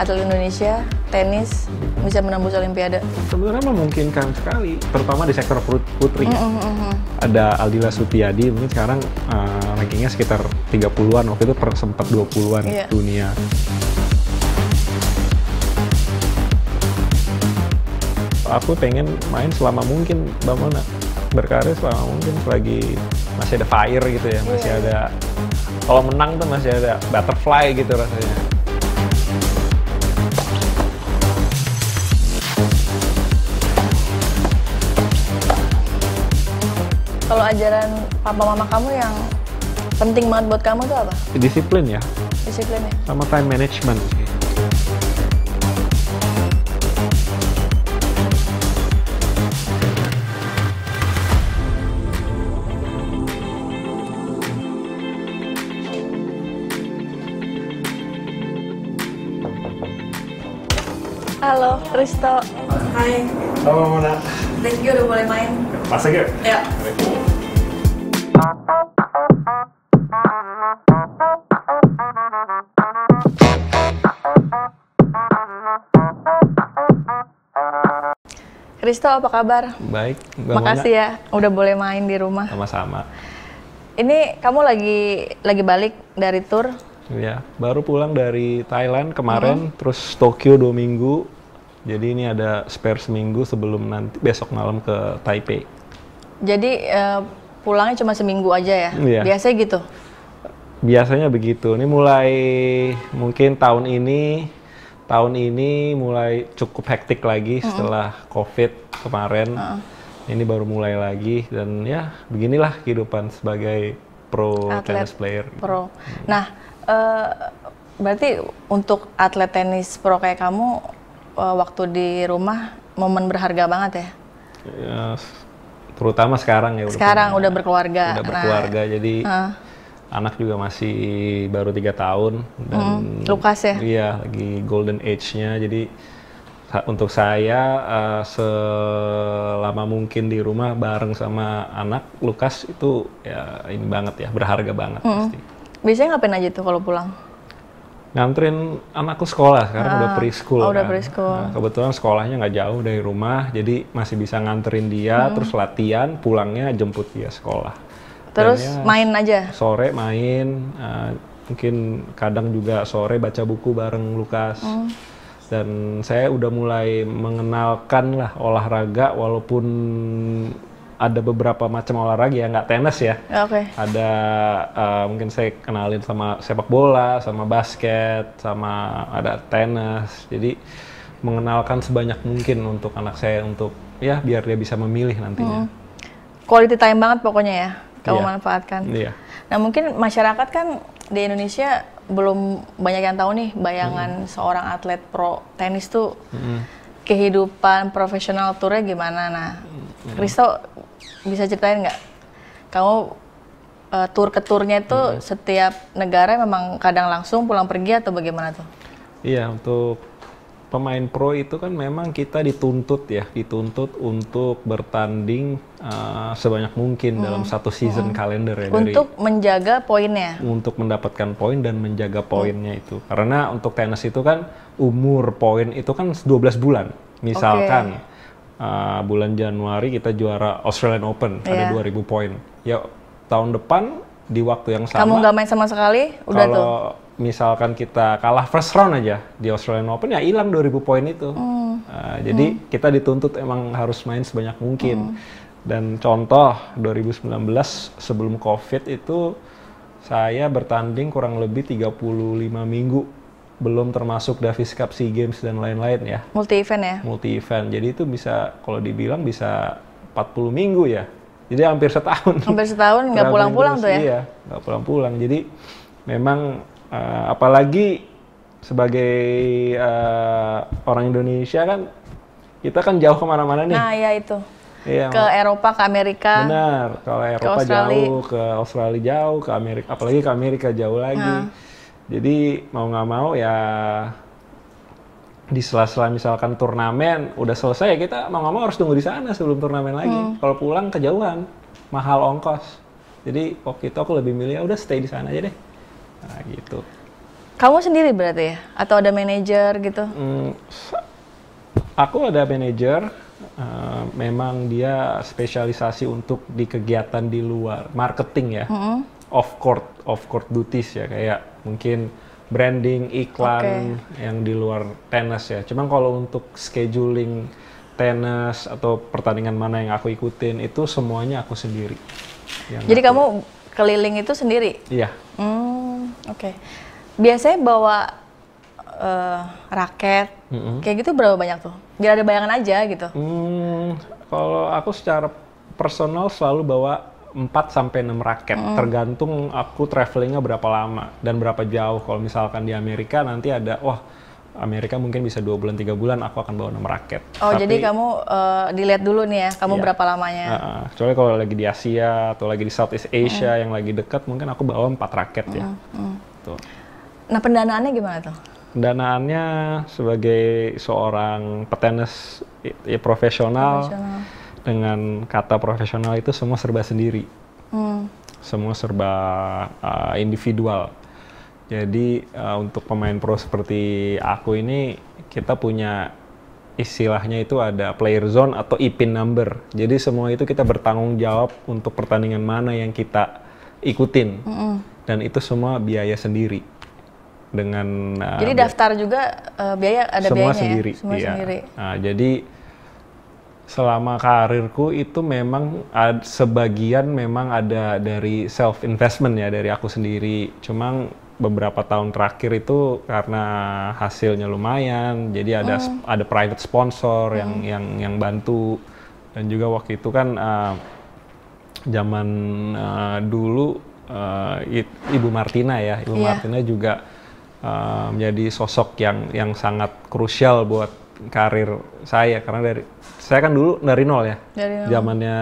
atlet Indonesia tenis bisa menembus Olimpiade? Sebenarnya memungkinkan sekali, terutama di sektor putri. Mm -hmm. Ada Aldila Sutiadi, mungkin sekarang uh, rankingnya sekitar 30-an, waktu itu per, sempat 20-an yeah. dunia. Aku pengen main selama mungkin, Mbak Mona. Berkarir selama mungkin selagi masih ada fire gitu ya, masih yeah. Iya. ada... Kalau menang tuh masih ada butterfly gitu rasanya. Kalau ajaran papa mama kamu yang penting banget buat kamu itu apa? Disiplin ya. Disiplin ya. Sama time management. Halo, Risto. Hai. Halo, Mona. Thank you udah boleh main. Masa gitu? Ya. Risto, apa kabar? Baik. Makasih ya, udah boleh main di rumah. Sama-sama. Ini kamu lagi lagi balik dari tour? Iya, baru pulang dari Thailand kemarin, hmm. terus Tokyo dua minggu. Jadi ini ada spare seminggu sebelum nanti besok malam ke Taipei. Jadi uh, pulangnya cuma seminggu aja ya? Iya. Biasanya gitu? Biasanya begitu. Ini mulai mungkin tahun ini tahun ini mulai cukup hektik lagi -hmm. setelah COVID kemarin. Uh Ini baru mulai lagi dan ya beginilah kehidupan sebagai pro atlet tenis player. Pro. Hmm. Nah, uh, berarti untuk atlet tenis pro kayak kamu uh, waktu di rumah momen berharga banget ya? ya terutama sekarang ya. Sekarang udah berkeluarga. Udah nah, berkeluarga nah, jadi. Uh anak juga masih baru tiga tahun dan hmm, Lukas ya iya lagi golden age-nya jadi untuk saya uh, selama mungkin di rumah bareng sama anak Lukas itu ya ini banget ya berharga banget hmm. pasti biasanya ngapain aja tuh kalau pulang nganterin anakku sekolah sekarang ah, udah preschool oh, kan. udah preschool nah, kebetulan sekolahnya nggak jauh dari rumah jadi masih bisa nganterin dia hmm. terus latihan pulangnya jemput dia sekolah Terus ya, main aja. Sore main, uh, mungkin kadang juga sore baca buku bareng Lukas. Mm. Dan saya udah mulai mengenalkan lah olahraga walaupun ada beberapa macam olahraga ya nggak tenis ya. Okay. Ada uh, mungkin saya kenalin sama sepak bola, sama basket, sama ada tenis. Jadi mengenalkan sebanyak mungkin untuk anak saya untuk ya biar dia bisa memilih nantinya. Mm. Quality time banget pokoknya ya kamu yeah. manfaatkan. Yeah. Nah mungkin masyarakat kan di Indonesia belum banyak yang tahu nih bayangan mm. seorang atlet pro tenis tuh mm. kehidupan profesional tournya gimana. Nah Kristo Risto bisa ceritain nggak kamu uh, tour ke tournya itu mm. setiap negara memang kadang langsung pulang pergi atau bagaimana tuh? Iya untuk pemain pro itu kan memang kita dituntut ya, dituntut untuk bertanding uh, sebanyak mungkin hmm. dalam satu season hmm. kalender ya. Untuk dari, menjaga poinnya. Untuk mendapatkan poin dan menjaga hmm. poinnya hmm. itu. Karena untuk tenis itu kan umur poin itu kan 12 bulan. Misalkan okay. uh, eh, bulan Januari kita juara Australian Open yeah. ada 2000 iya. poin. Ya tahun depan di waktu yang sama. Kamu nggak main sama sekali? Udah kalau tuh misalkan kita kalah first round aja di Australian Open ya hilang 2000 poin itu. Mm. Uh, jadi hmm. kita dituntut emang harus main sebanyak mungkin. Mm. Dan contoh 2019 sebelum Covid itu saya bertanding kurang lebih 35 minggu belum termasuk Davis Cup, SEA Games dan lain-lain ya. Multi event ya. Multi event. Jadi itu bisa kalau dibilang bisa 40 minggu ya. Jadi hampir setahun. Hampir setahun nggak pulang-pulang tuh ya? Iya, nggak pulang-pulang. Jadi memang uh, apalagi sebagai uh, orang Indonesia kan kita kan jauh kemana-mana nih. Nah ya itu. Iya, ke Eropa, ke Amerika. Benar, kalau Eropa ke jauh, ke Australia jauh, ke Amerika, apalagi ke Amerika jauh lagi. Nah. Jadi mau nggak mau ya di sela-sela misalkan turnamen udah selesai kita mau nggak mau harus tunggu di sana sebelum turnamen lagi. Hmm. Kalau pulang kejauhan, mahal ongkos. Jadi waktu itu aku lebih milih ya udah stay di sana aja deh. Nah, gitu. Kamu sendiri berarti ya? Atau ada manajer gitu? Hmm, aku ada manajer, uh, memang dia spesialisasi untuk di kegiatan di luar, marketing ya, mm -hmm. off court, off court duties ya, kayak mungkin branding, iklan okay. yang di luar tenis ya. Cuman kalau untuk scheduling tenis atau pertandingan mana yang aku ikutin itu semuanya aku sendiri. Jadi aku... kamu keliling itu sendiri? Iya. Hmm Oke. Okay. Biasanya bawa uh, raket, mm -hmm. kayak gitu berapa banyak tuh? Biar ada bayangan aja gitu. Mm, kalau aku secara personal selalu bawa 4 sampai 6 raket mm. tergantung aku travelingnya berapa lama dan berapa jauh. Kalau misalkan di Amerika nanti ada wah Amerika mungkin bisa dua bulan tiga bulan aku akan bawa nomor raket. Oh Tapi, jadi kamu uh, dilihat dulu nih ya kamu iya. berapa lamanya? Uh, kecuali kalau lagi di Asia atau lagi di Southeast Asia mm. yang lagi dekat mungkin aku bawa empat raket mm. ya. Mm. Tuh. Nah pendanaannya gimana tuh? Pendanaannya sebagai seorang petenis ya, profesional, profesional dengan kata profesional itu semua serba sendiri, mm. semua serba uh, individual jadi uh, untuk pemain pro seperti aku ini kita punya istilahnya itu ada player zone atau IPIN number. Jadi semua itu kita bertanggung jawab untuk pertandingan mana yang kita ikutin. Mm -hmm. Dan itu semua biaya sendiri. Dengan uh, Jadi daftar juga uh, biaya ada semua biayanya. Ya? Sendiri. Ya? Semua iya. sendiri. Nah, jadi selama karirku itu memang ad, sebagian memang ada dari self investment ya dari aku sendiri. Cuma beberapa tahun terakhir itu karena hasilnya lumayan jadi ada hmm. ada private sponsor hmm. yang hmm. yang yang bantu dan juga waktu itu kan uh, zaman uh, dulu uh, Ibu Martina ya Ibu yeah. Martina juga uh, menjadi sosok yang yang sangat krusial buat karir saya karena dari saya kan dulu dari nol ya dari nol. zamannya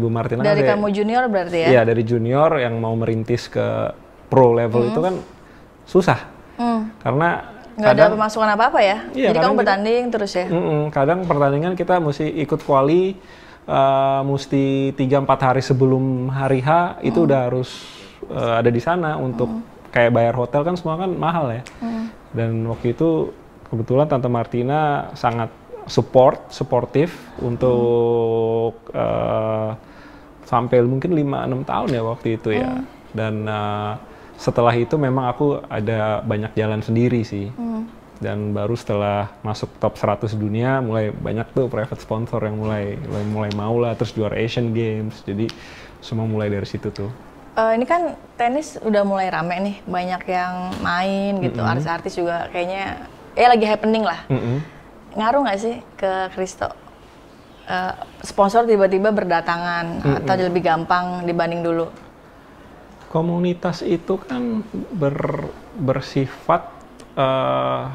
Ibu Martina kan dari kan kamu junior berarti ya iya dari junior yang mau merintis ke pro level hmm. itu kan susah hmm. karena nggak ada pemasukan apa apa ya iya, jadi kamu bertanding terus ya mm -mm, kadang pertandingan kita mesti ikut kuali uh, mesti tiga empat hari sebelum hari H itu hmm. udah harus uh, ada di sana untuk hmm. kayak bayar hotel kan semua kan mahal ya hmm. dan waktu itu kebetulan tante Martina sangat support suportif untuk hmm. uh, sampai mungkin 5-6 tahun ya waktu itu ya hmm. dan uh, setelah itu memang aku ada banyak jalan sendiri sih. Hmm. Dan baru setelah masuk top 100 dunia, mulai banyak tuh private sponsor yang mulai mulai, mulai mau lah, terus juara Asian Games. Jadi semua mulai dari situ tuh. Uh, ini kan tenis udah mulai rame nih, banyak yang main gitu, mm -hmm. artis-artis juga kayaknya ya lagi happening lah. Mm -hmm. Ngaruh nggak sih ke Kristo? Uh, eh, sponsor tiba-tiba berdatangan mm -hmm. atau lebih gampang dibanding dulu? komunitas itu kan ber, bersifat uh,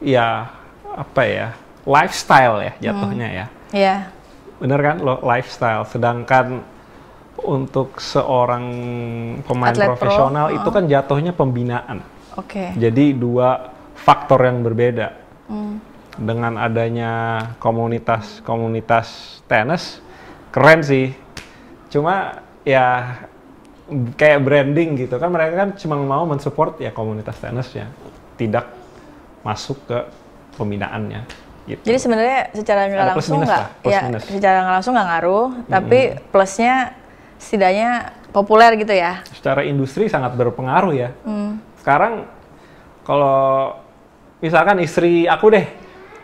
ya apa ya lifestyle ya jatuhnya ya. hmm. ya. Iya. Yeah. Bener kan lo lifestyle. Sedangkan untuk seorang pemain Atlet profesional pro. itu oh. kan jatuhnya pembinaan. Oke. Okay. Jadi dua faktor yang berbeda. Hmm. Dengan adanya komunitas komunitas tenis keren sih. Cuma ya kayak branding gitu kan mereka kan cuma mau mensupport ya komunitas tenis ya tidak masuk ke pembinaannya gitu. jadi sebenarnya secara nggak langsung nggak ya minus. secara nggak langsung nggak ngaruh mm -hmm. tapi plusnya setidaknya populer gitu ya secara industri sangat berpengaruh ya mm. sekarang kalau misalkan istri aku deh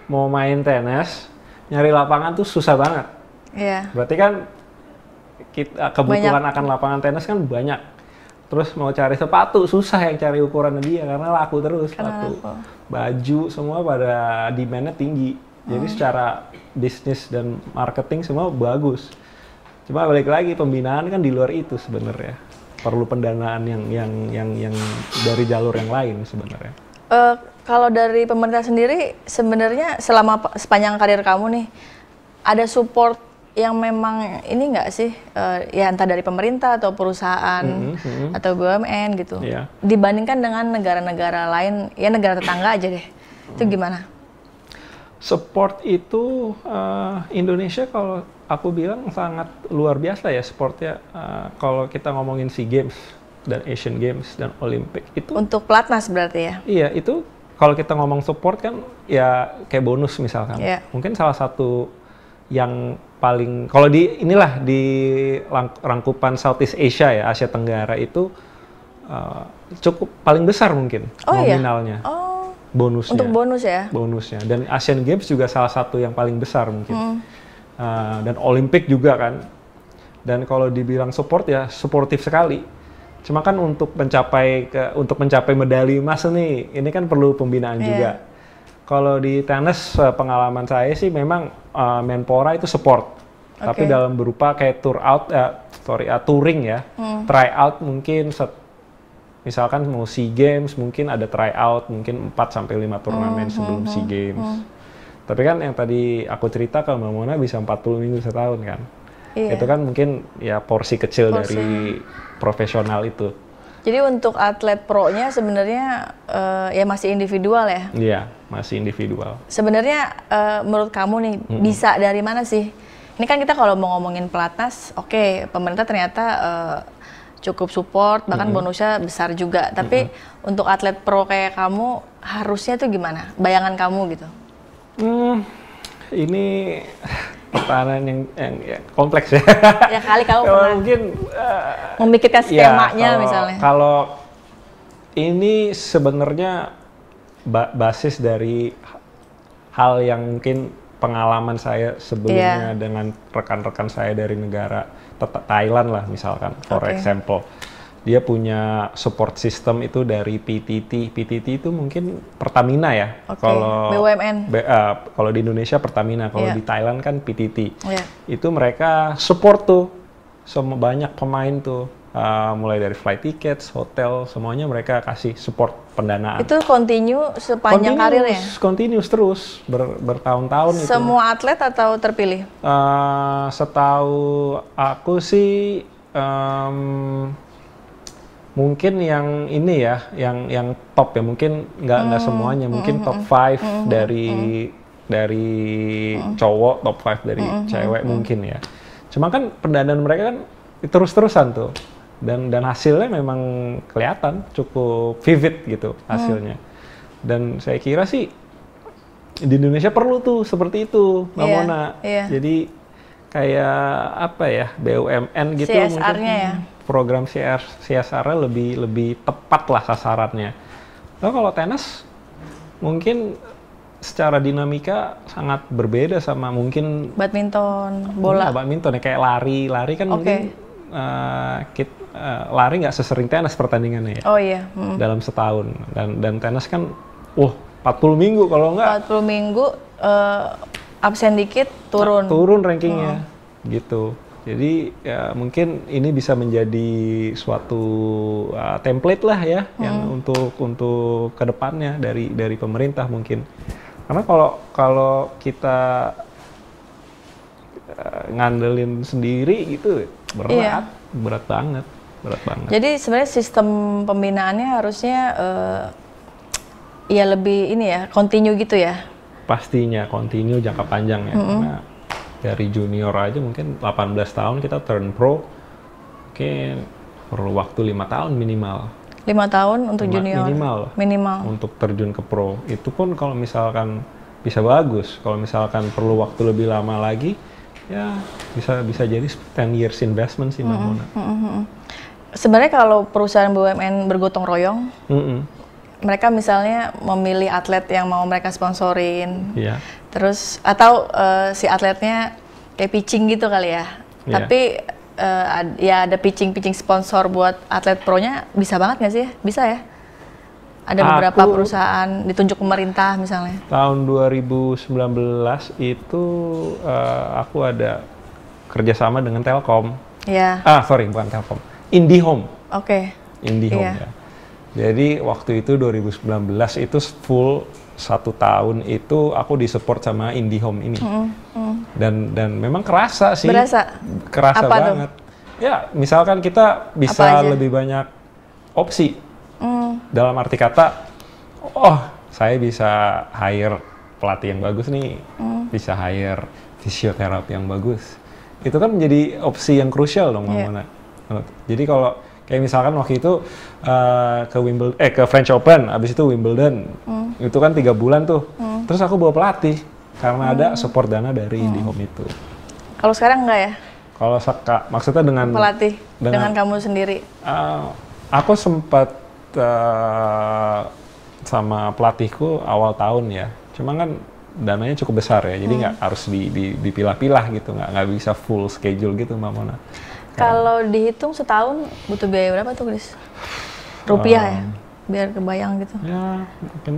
mau main tenis nyari lapangan tuh susah banget Iya. Yeah. Berarti kan kita eh, kebutuhan banyak. akan lapangan tenis kan banyak. Terus mau cari sepatu susah yang cari ukuran dia karena laku terus karena sepatu. Laku. Baju semua pada demandnya tinggi. Hmm. Jadi secara bisnis dan marketing semua bagus. Cuma balik lagi pembinaan kan di luar itu sebenarnya. Perlu pendanaan yang yang yang yang dari jalur yang lain sebenarnya. Uh, kalau dari pemerintah sendiri sebenarnya selama sepanjang karir kamu nih ada support yang memang ini enggak sih uh, ya entah dari pemerintah atau perusahaan mm -hmm. atau BUMN gitu yeah. dibandingkan dengan negara-negara lain ya negara tetangga aja deh mm. itu gimana support itu uh, Indonesia kalau aku bilang sangat luar biasa ya supportnya uh, kalau kita ngomongin Sea Games dan Asian Games dan Olympic itu untuk pelatnas berarti ya iya itu kalau kita ngomong support kan ya kayak bonus misalkan yeah. mungkin salah satu yang paling kalau di inilah di rangkupan Southeast Asia ya Asia Tenggara itu uh, cukup paling besar mungkin oh, iya? nominalnya. Iya? Oh. Bonusnya. Untuk bonus ya. Bonusnya dan Asian Games juga salah satu yang paling besar mungkin. Hmm. Uh, dan Olimpik juga kan. Dan kalau dibilang support ya suportif sekali. Cuma kan untuk mencapai ke, untuk mencapai medali emas nih ini kan perlu pembinaan yeah. juga kalau di tenis eh, pengalaman saya sih memang uh, Menpora itu support. Okay. Tapi dalam berupa kayak tour out uh, sorry, uh, touring ya. Hmm. Try out mungkin set, misalkan mau SEA Games mungkin ada try out mungkin 4 sampai lima turnamen hmm, sebelum hmm, SEA hmm. Games. Hmm. Tapi kan yang tadi aku cerita ke Mbak Mona bisa 40 minggu setahun kan. Iya. Itu kan mungkin ya porsi kecil porsi. dari profesional itu. Jadi untuk atlet pro-nya sebenarnya uh, ya masih individual ya? Iya masih individual. Sebenarnya uh, menurut kamu nih hmm. bisa dari mana sih? Ini kan kita kalau mau ngomongin pelatnas, oke okay, pemerintah ternyata uh, cukup support bahkan hmm. bonusnya besar juga. Tapi hmm. untuk atlet pro kayak kamu harusnya tuh gimana? Bayangan kamu gitu? Hmm, ini pertahanan yang, yang, yang kompleks ya. Ya kali kamu pernah mungkin uh, memikirkan iya, skemanya ya, kalau, misalnya. Kalau ini sebenarnya ba basis dari hal yang mungkin pengalaman saya sebelumnya yeah. dengan rekan-rekan saya dari negara Thailand lah misalkan for okay. example dia punya support system itu dari PTT PTT itu mungkin Pertamina ya okay. kalau BUMN uh, eh, kalau di Indonesia Pertamina kalau yeah. di Thailand kan PTT yeah. itu mereka support tuh sama banyak pemain tuh uh, mulai dari flight tickets, hotel, semuanya mereka kasih support pendanaan. Itu continue sepanjang continuous, karir ya? Continuous terus ber, bertahun-tahun itu. Semua atlet atau terpilih? Uh, setahu aku sih um, mungkin yang ini ya, yang yang top ya mungkin nggak nggak hmm, semuanya, mungkin hmm. top hmm, five hmm, hmm. dari hmm. dari hmm. cowok, top 5 dari hmm. cewek hmm. mungkin ya. Cuma kan pendanaan mereka kan terus-terusan tuh dan dan hasilnya memang kelihatan cukup vivid gitu hasilnya. Hmm. Dan saya kira sih di Indonesia perlu tuh seperti itu, Mbak yeah, Mona. Yeah. Jadi kayak apa ya BUMN gitu csr ya. Hmm, program CR csr lebih lebih tepat lah sasarannya. Tapi kalau tenis mungkin secara dinamika sangat berbeda sama mungkin badminton, bola. Enggak, iya, badminton ya kayak lari, lari kan okay. mungkin uh, eh, kita uh, lari nggak sesering tenis pertandingannya ya. Oh iya. Hmm. Dalam setahun dan dan tenis kan, wah uh, 40 minggu kalau nggak. 40 minggu uh, absen dikit turun. Nah, turun rankingnya, Hmm. gitu. Jadi ya, mungkin ini bisa menjadi suatu uh, template lah ya hmm. yang untuk untuk kedepannya dari dari pemerintah mungkin. Karena kalau kalau kita uh, ngandelin sendiri gitu berat, yeah. berat banget berat banget. Jadi sebenarnya sistem pembinaannya harusnya uh, ya lebih ini ya continue gitu ya. Pastinya continue jangka panjang ya. Mm -hmm. Karena dari junior aja mungkin 18 tahun kita turn pro, oke perlu waktu lima tahun minimal. Lima tahun untuk lima, junior. Minimal. Minimal. Untuk terjun ke pro itu pun kalau misalkan bisa bagus, kalau misalkan perlu waktu lebih lama lagi, ya bisa bisa jadi 10 years investment sih, mm -hmm. Mbak Mona. Mm -hmm. Sebenarnya kalau perusahaan BUMN bergotong royong, mm -hmm. mereka misalnya memilih atlet yang mau mereka sponsorin, yeah. terus atau uh, si atletnya kayak pitching gitu kali ya, yeah. tapi uh, ad, ya ada pitching-pitching sponsor buat atlet pronya bisa banget nggak sih? Ya? Bisa ya? Ada beberapa Aku, perusahaan ditunjuk pemerintah misalnya. Tahun 2019 itu uh, aku ada kerjasama dengan Telkom. Iya. Yeah. Ah sorry bukan Telkom. Home, Oke. Okay. Home yeah. ya. Jadi waktu itu 2019 itu full satu tahun itu aku disupport sama Home ini. Mm -hmm. Dan dan memang kerasa sih. Berasa. Kerasa Apa banget. Tuh? Ya, misalkan kita bisa lebih banyak opsi. Mm. Dalam arti kata, oh, saya bisa hire pelatih yang bagus nih. Mm. Bisa hire fisioterapi yang bagus. Itu kan menjadi opsi yang krusial dong, yeah. Mama. Jadi kalau kayak misalkan waktu itu uh, ke Wimbledon, eh ke French Open, abis itu Wimbledon, hmm. itu kan tiga bulan tuh. Hmm. Terus aku bawa pelatih karena hmm. ada support dana dari hmm. Indihome itu. Kalau sekarang enggak ya? Kalau seka, maksudnya dengan pelatih dengan, dengan kamu sendiri. Uh, aku sempat uh, eh, sama pelatihku awal tahun ya. Cuma kan dananya cukup besar ya, jadi hmm. nggak hmm. harus dipilah-pilah gitu, nggak nggak bisa full schedule gitu, Mbak Mona. Kalau dihitung setahun butuh biaya berapa tuh, Chris? Rupiah um, ya? Biar kebayang gitu. Ya, mungkin.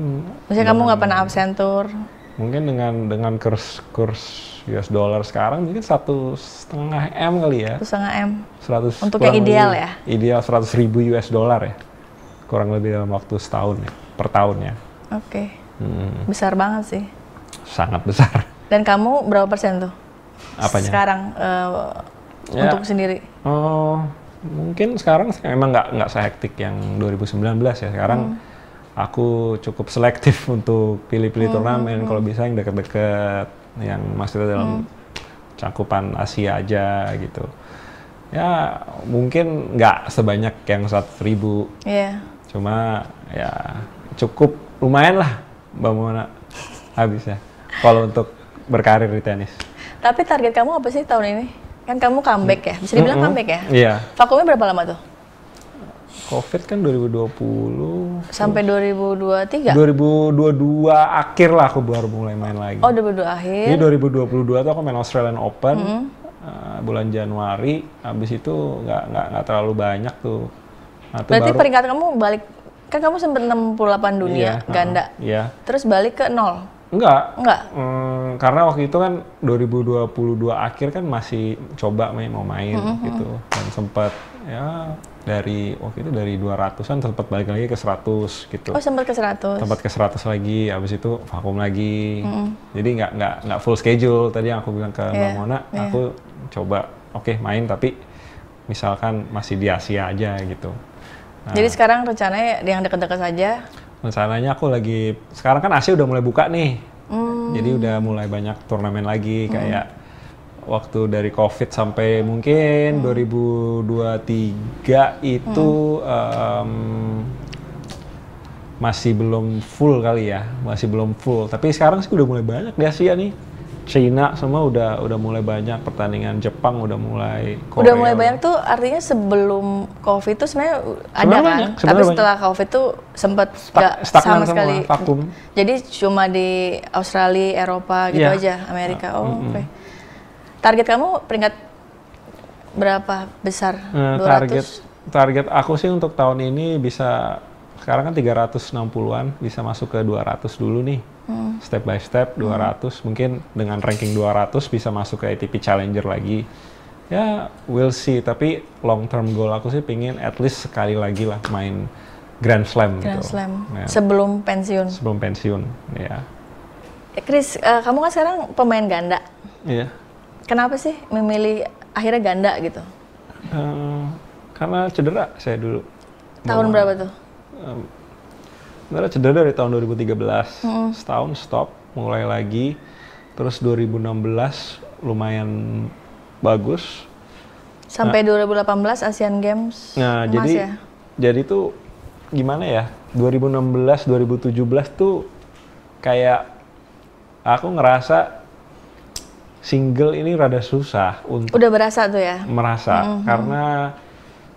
Maksudnya kamu nggak pernah absen tur? Mungkin dengan dengan kurs kurs US dollar sekarang mungkin satu setengah m kali ya. Satu setengah m. Seratus. Untuk yang ideal lebih, ya? Ideal seratus ribu US dollar ya, kurang lebih dalam waktu setahun ya, per tahunnya. Oke. Okay. Hmm. Besar banget sih. Sangat besar. Dan kamu berapa persen tuh? Apanya? Sekarang uh, ya. untuk sendiri? Oh, mungkin sekarang emang nggak nggak sehektik yang 2019 ya. Sekarang hmm. aku cukup selektif untuk pilih-pilih hmm. turnamen. Hmm, Kalau hmm. bisa yang deket-deket, yang masih dalam hmm. cakupan Asia aja gitu. Ya mungkin nggak sebanyak yang satu ribu. Yeah. Cuma ya cukup lumayan lah, Mbak Mona ya. Kalau untuk berkarir di tenis. Tapi target kamu apa sih tahun ini? Kan kamu comeback ya? Bisa dibilang comeback ya? Iya. Yeah. Vakumnya berapa lama tuh? Covid kan 2020 sampai 2023. 2022 akhir lah aku baru mulai main lagi. Oh, 2022 akhir. Jadi 2022 tuh aku main Australian Open. -hmm. uh, bulan Januari habis itu nggak nggak nggak terlalu banyak tuh. Nah, Berarti baru, peringkat kamu balik kan kamu sempat 68 dunia iya, ganda. Iya. Terus balik ke nol. Enggak. Enggak. Hmm, karena waktu itu kan 2022 akhir kan masih coba main mau main mm -hmm. gitu dan sempat ya dari waktu itu dari 200-an sempat balik lagi ke 100 gitu. Oh, sempat ke 100. Sempat ke 100 lagi, habis itu vakum lagi. Mm -hmm. Jadi nggak nggak nggak full schedule tadi yang aku bilang ke yeah. Mbak iya, Mona, yeah. aku coba oke okay, main tapi misalkan masih di Asia aja gitu. Nah, Jadi sekarang rencananya yang dekat-dekat saja rencananya aku lagi sekarang kan Asia udah mulai buka nih hmm. jadi udah mulai banyak turnamen lagi hmm. kayak waktu dari COVID sampai mungkin hmm. 2023 itu hmm. um, masih belum full kali ya masih belum full tapi sekarang sih udah mulai banyak di Asia nih Cina semua udah udah mulai banyak pertandingan Jepang udah mulai Korea. udah mulai banyak tuh artinya sebelum COVID itu sebenarnya ada kan banyak, tapi banyak. setelah COVID itu sempat nggak sama, sama sekali vakum jadi cuma di Australia Eropa gitu yeah. aja Amerika ah, oh mm -hmm. oke okay. target kamu peringkat berapa besar mm, eh, 200 target target aku sih untuk tahun ini bisa sekarang kan 360-an bisa masuk ke 200 dulu nih hmm. step by step 200 hmm. mungkin dengan ranking 200 bisa masuk ke ATP Challenger lagi ya we'll see tapi long term goal aku sih pingin at least sekali lagi lah main Grand Slam Grand gitu. Slam ya. sebelum pensiun sebelum pensiun ya eh, Chris uh, kamu kan sekarang pemain ganda iya kenapa sih memilih akhirnya ganda gitu uh, karena cedera saya dulu tahun Mama, berapa tuh sebenarnya cedera dari tahun 2013 mm. setahun stop mulai lagi terus 2016 lumayan bagus sampai nah, 2018 Asian Games nah emas jadi ya? jadi tuh gimana ya 2016 2017 tuh kayak aku ngerasa single ini rada susah untuk udah berasa tuh ya merasa mm -hmm. karena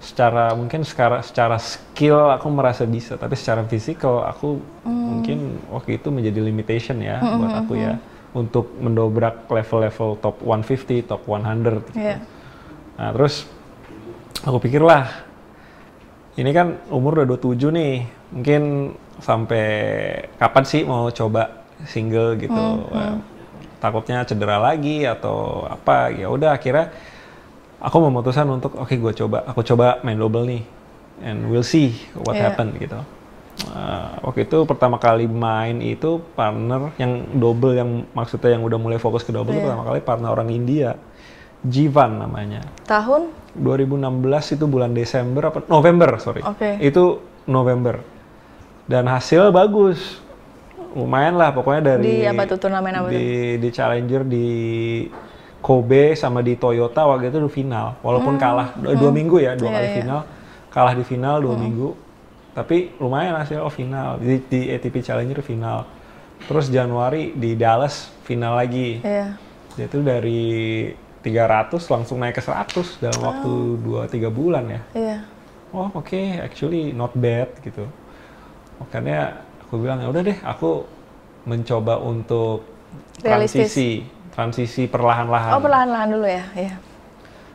secara mungkin secara secara skill aku merasa bisa tapi secara fisik fisikal aku hmm. mungkin waktu itu menjadi limitation ya hmm, buat hmm, aku hmm. ya untuk mendobrak level-level top 150 top 100 gitu. yeah. nah terus aku pikirlah ini kan umur udah 27 nih mungkin sampai kapan sih mau coba single gitu hmm, hmm. takutnya cedera lagi atau apa ya udah akhirnya aku memutuskan untuk oke okay, gue coba aku coba main double nih and we'll see what yeah. happen gitu uh, waktu itu pertama kali main itu partner yang double yang maksudnya yang udah mulai fokus ke double yeah. itu iya. pertama kali partner orang India Jivan namanya tahun 2016 itu bulan Desember apa November sorry okay. itu November dan hasil bagus lumayan lah pokoknya dari di apa tuh turnamen apa di, di Challenger di Kobe sama di Toyota waktu itu di final walaupun hmm. kalah dua, hmm. dua minggu ya dua yeah, kali yeah. final kalah di final dua hmm. minggu tapi lumayan hasil oh final di, di ATP Challenger final terus Januari di Dallas final lagi yeah. itu dari 300 langsung naik ke 100 dalam oh. waktu 2-3 bulan ya yeah. oh oke okay, actually not bad gitu makanya aku bilang ya udah deh aku mencoba untuk Realistis. transisi transisi perlahan-lahan. Oh perlahan-lahan dulu ya, ya.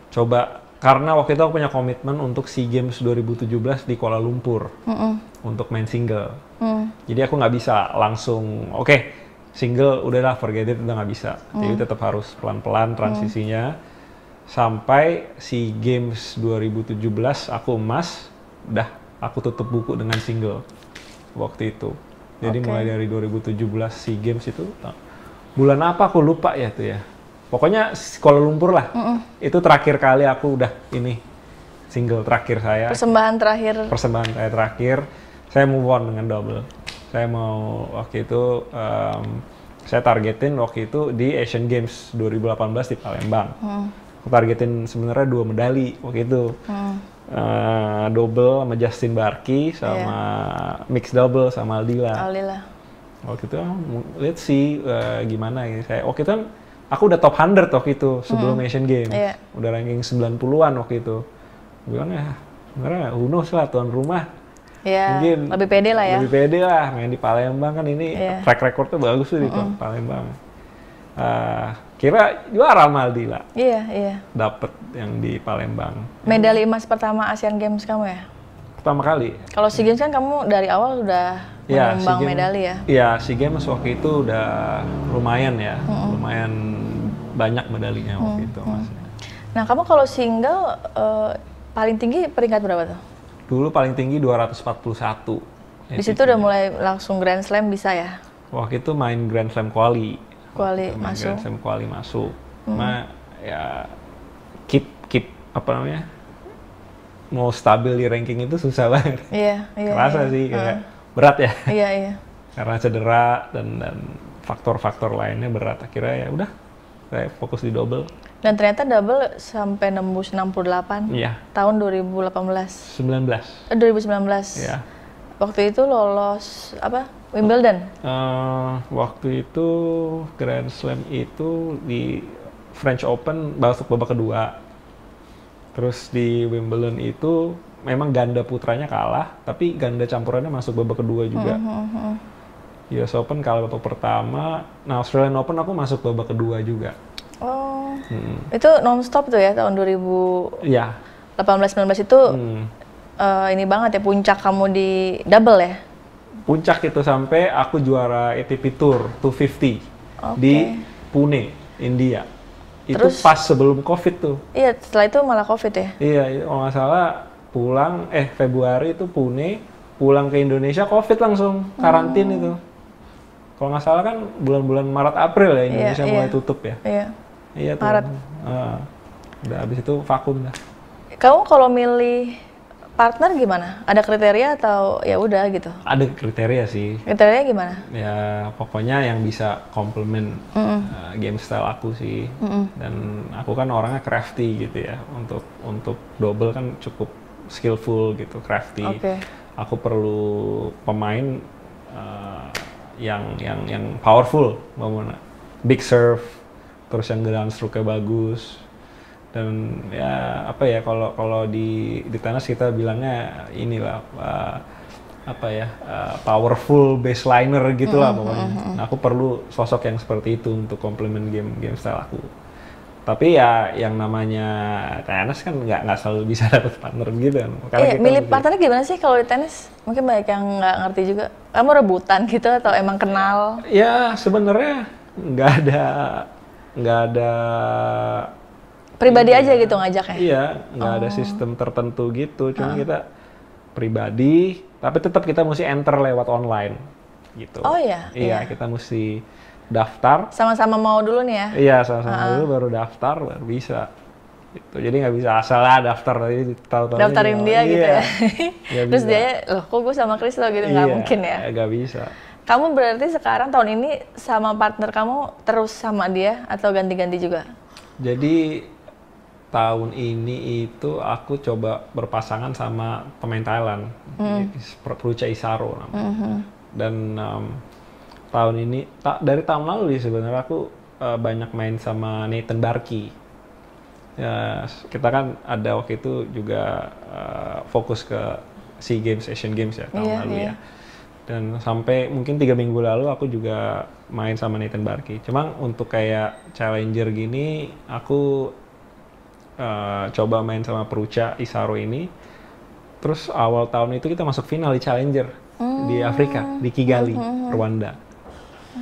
Coba karena waktu itu aku punya komitmen untuk SEA Games 2017 di Kuala Lumpur mm -mm. untuk main single. Mm. Jadi aku nggak bisa langsung oke okay, single udahlah forget it udah nggak bisa. Mm. Jadi tetap harus pelan-pelan transisinya mm. sampai SEA Games 2017 aku emas, udah aku tutup buku dengan single waktu itu. Jadi okay. mulai dari 2017 SEA Games itu bulan apa aku lupa ya tuh ya pokoknya Kuala Lumpur lah mm -mm. itu terakhir kali aku udah ini single terakhir saya persembahan terakhir persembahan saya terakhir saya move on dengan double saya mau waktu itu um, saya targetin waktu itu di Asian Games 2018 di Palembang mm. aku targetin sebenarnya dua medali waktu itu mm. uh, double sama Justin Barki sama yeah. mix double sama Aldila, Aldila waktu itu let's see uh, gimana ya saya waktu itu kan aku udah top 100 waktu itu sebelum hmm. Asian Games yeah. udah ranking 90-an waktu itu gue bilang ya sebenarnya who Uno lah tuan rumah yeah. mungkin lebih pede lah ya lebih pede lah main di Palembang kan ini yeah. track record tuh bagus tuh mm -mm. di Palembang uh, kira juara lah iya yeah, iya yeah. dapet yang di Palembang medali emas pertama Asian Games kamu ya pertama kali kalau Sea Games kan kamu dari awal udah ya, menyumbang si medali ya? Iya, SEA Games waktu itu udah lumayan ya, hmm. lumayan banyak medalinya waktu hmm. itu Nah kamu kalau single uh, paling tinggi peringkat berapa tuh? Dulu paling tinggi 241. Di situ udah mulai langsung Grand Slam bisa ya? Waktu itu main Grand Slam quali. Quali masuk. Grand Slam quali masuk. Hmm. ya keep keep apa namanya? Mau stabil di ranking itu susah banget. Iya, iya Kerasa yeah. sih kayak. Uh berat ya. Iya iya. Karena cedera dan faktor-faktor lainnya berat akhirnya ya udah saya fokus di double. Dan ternyata double sampai nembus 68 iya. tahun 2018. 19. Eh, 2019. Iya. Waktu itu lolos apa? Wimbledon. Uh, waktu itu Grand Slam itu di French Open masuk babak kedua. Terus di Wimbledon itu memang ganda putranya kalah, tapi ganda campurannya masuk babak kedua juga. Hmm, hmm, hmm. US Open kalah babak pertama, nah Australian Open aku masuk babak kedua juga. Oh, hmm. itu nonstop tuh ya tahun 2000? Ya. 18-19 itu hmm. uh, ini banget ya puncak kamu di double ya? Puncak itu sampai aku juara ATP Tour 250 okay. di Pune, India. Terus, itu pas sebelum COVID tuh. Iya, setelah itu malah COVID ya? Iya, iya kalau nggak salah pulang eh Februari itu Pune pulang ke Indonesia COVID langsung karantin hmm. itu kalau nggak salah kan bulan-bulan Maret April ya iya, Indonesia yeah, mulai yeah. tutup ya iya yeah. iya tuh Maret uh, udah abis itu vakum dah kamu kalau milih partner gimana? Ada kriteria atau ya udah gitu? Ada kriteria sih. Kriteria gimana? Ya pokoknya yang bisa komplement mm -mm. uh, game style aku sih. Mm -mm. Dan aku kan orangnya crafty gitu ya. Untuk untuk double kan cukup skillful gitu, crafty. Okay. Aku perlu pemain uh, yang yang yang powerful, bagaimana? Big serve, terus yang geran stroke-nya bagus. Dan ya apa ya kalau kalau di di tenis kita bilangnya inilah uh, apa ya uh, powerful baseliner gitulah mm -hmm. pokoknya. Mm-hmm. Nah, aku perlu sosok yang seperti itu untuk komplement game game style aku tapi ya yang namanya tenis kan nggak nggak selalu bisa dapet partner gitu kan iya, milih lebih... partnernya gimana sih kalau di tenis mungkin banyak yang nggak ngerti juga kamu rebutan gitu atau emang kenal ya sebenarnya nggak ada nggak ada pribadi ya, aja gitu ngajaknya iya nggak oh. ada sistem tertentu gitu cuma uh. kita pribadi tapi tetap kita mesti enter lewat online gitu oh iya iya, iya. kita mesti daftar. Sama-sama mau dulu nih ya? Iya, sama-sama uh -huh. dulu baru daftar, baru bisa. Gitu. Jadi nggak bisa asal lah daftar tadi tahu-tahu daftarin juga. dia iya. gitu ya. Iya. Terus dia loh kok gue sama Chris lo gitu nggak iya, mungkin ya? Nggak bisa. Kamu berarti sekarang tahun ini sama partner kamu terus sama dia atau ganti-ganti juga? Jadi tahun ini itu aku coba berpasangan sama pemain Thailand, mm. Prucha Isaro namanya. Mm -hmm. Dan um, tahun ini ta dari tahun lalu sih sebenarnya aku uh, banyak main sama Nathan Barki ya, kita kan ada waktu itu juga uh, fokus ke Sea Games Asian Games ya tahun yeah, lalu yeah. ya iya. dan sampai mungkin tiga minggu lalu aku juga main sama Nathan Barki cuma untuk kayak challenger gini aku uh, coba main sama Peruca Isaro ini terus awal tahun itu kita masuk final di challenger mm. di oh. Afrika di Kigali -hmm. Rwanda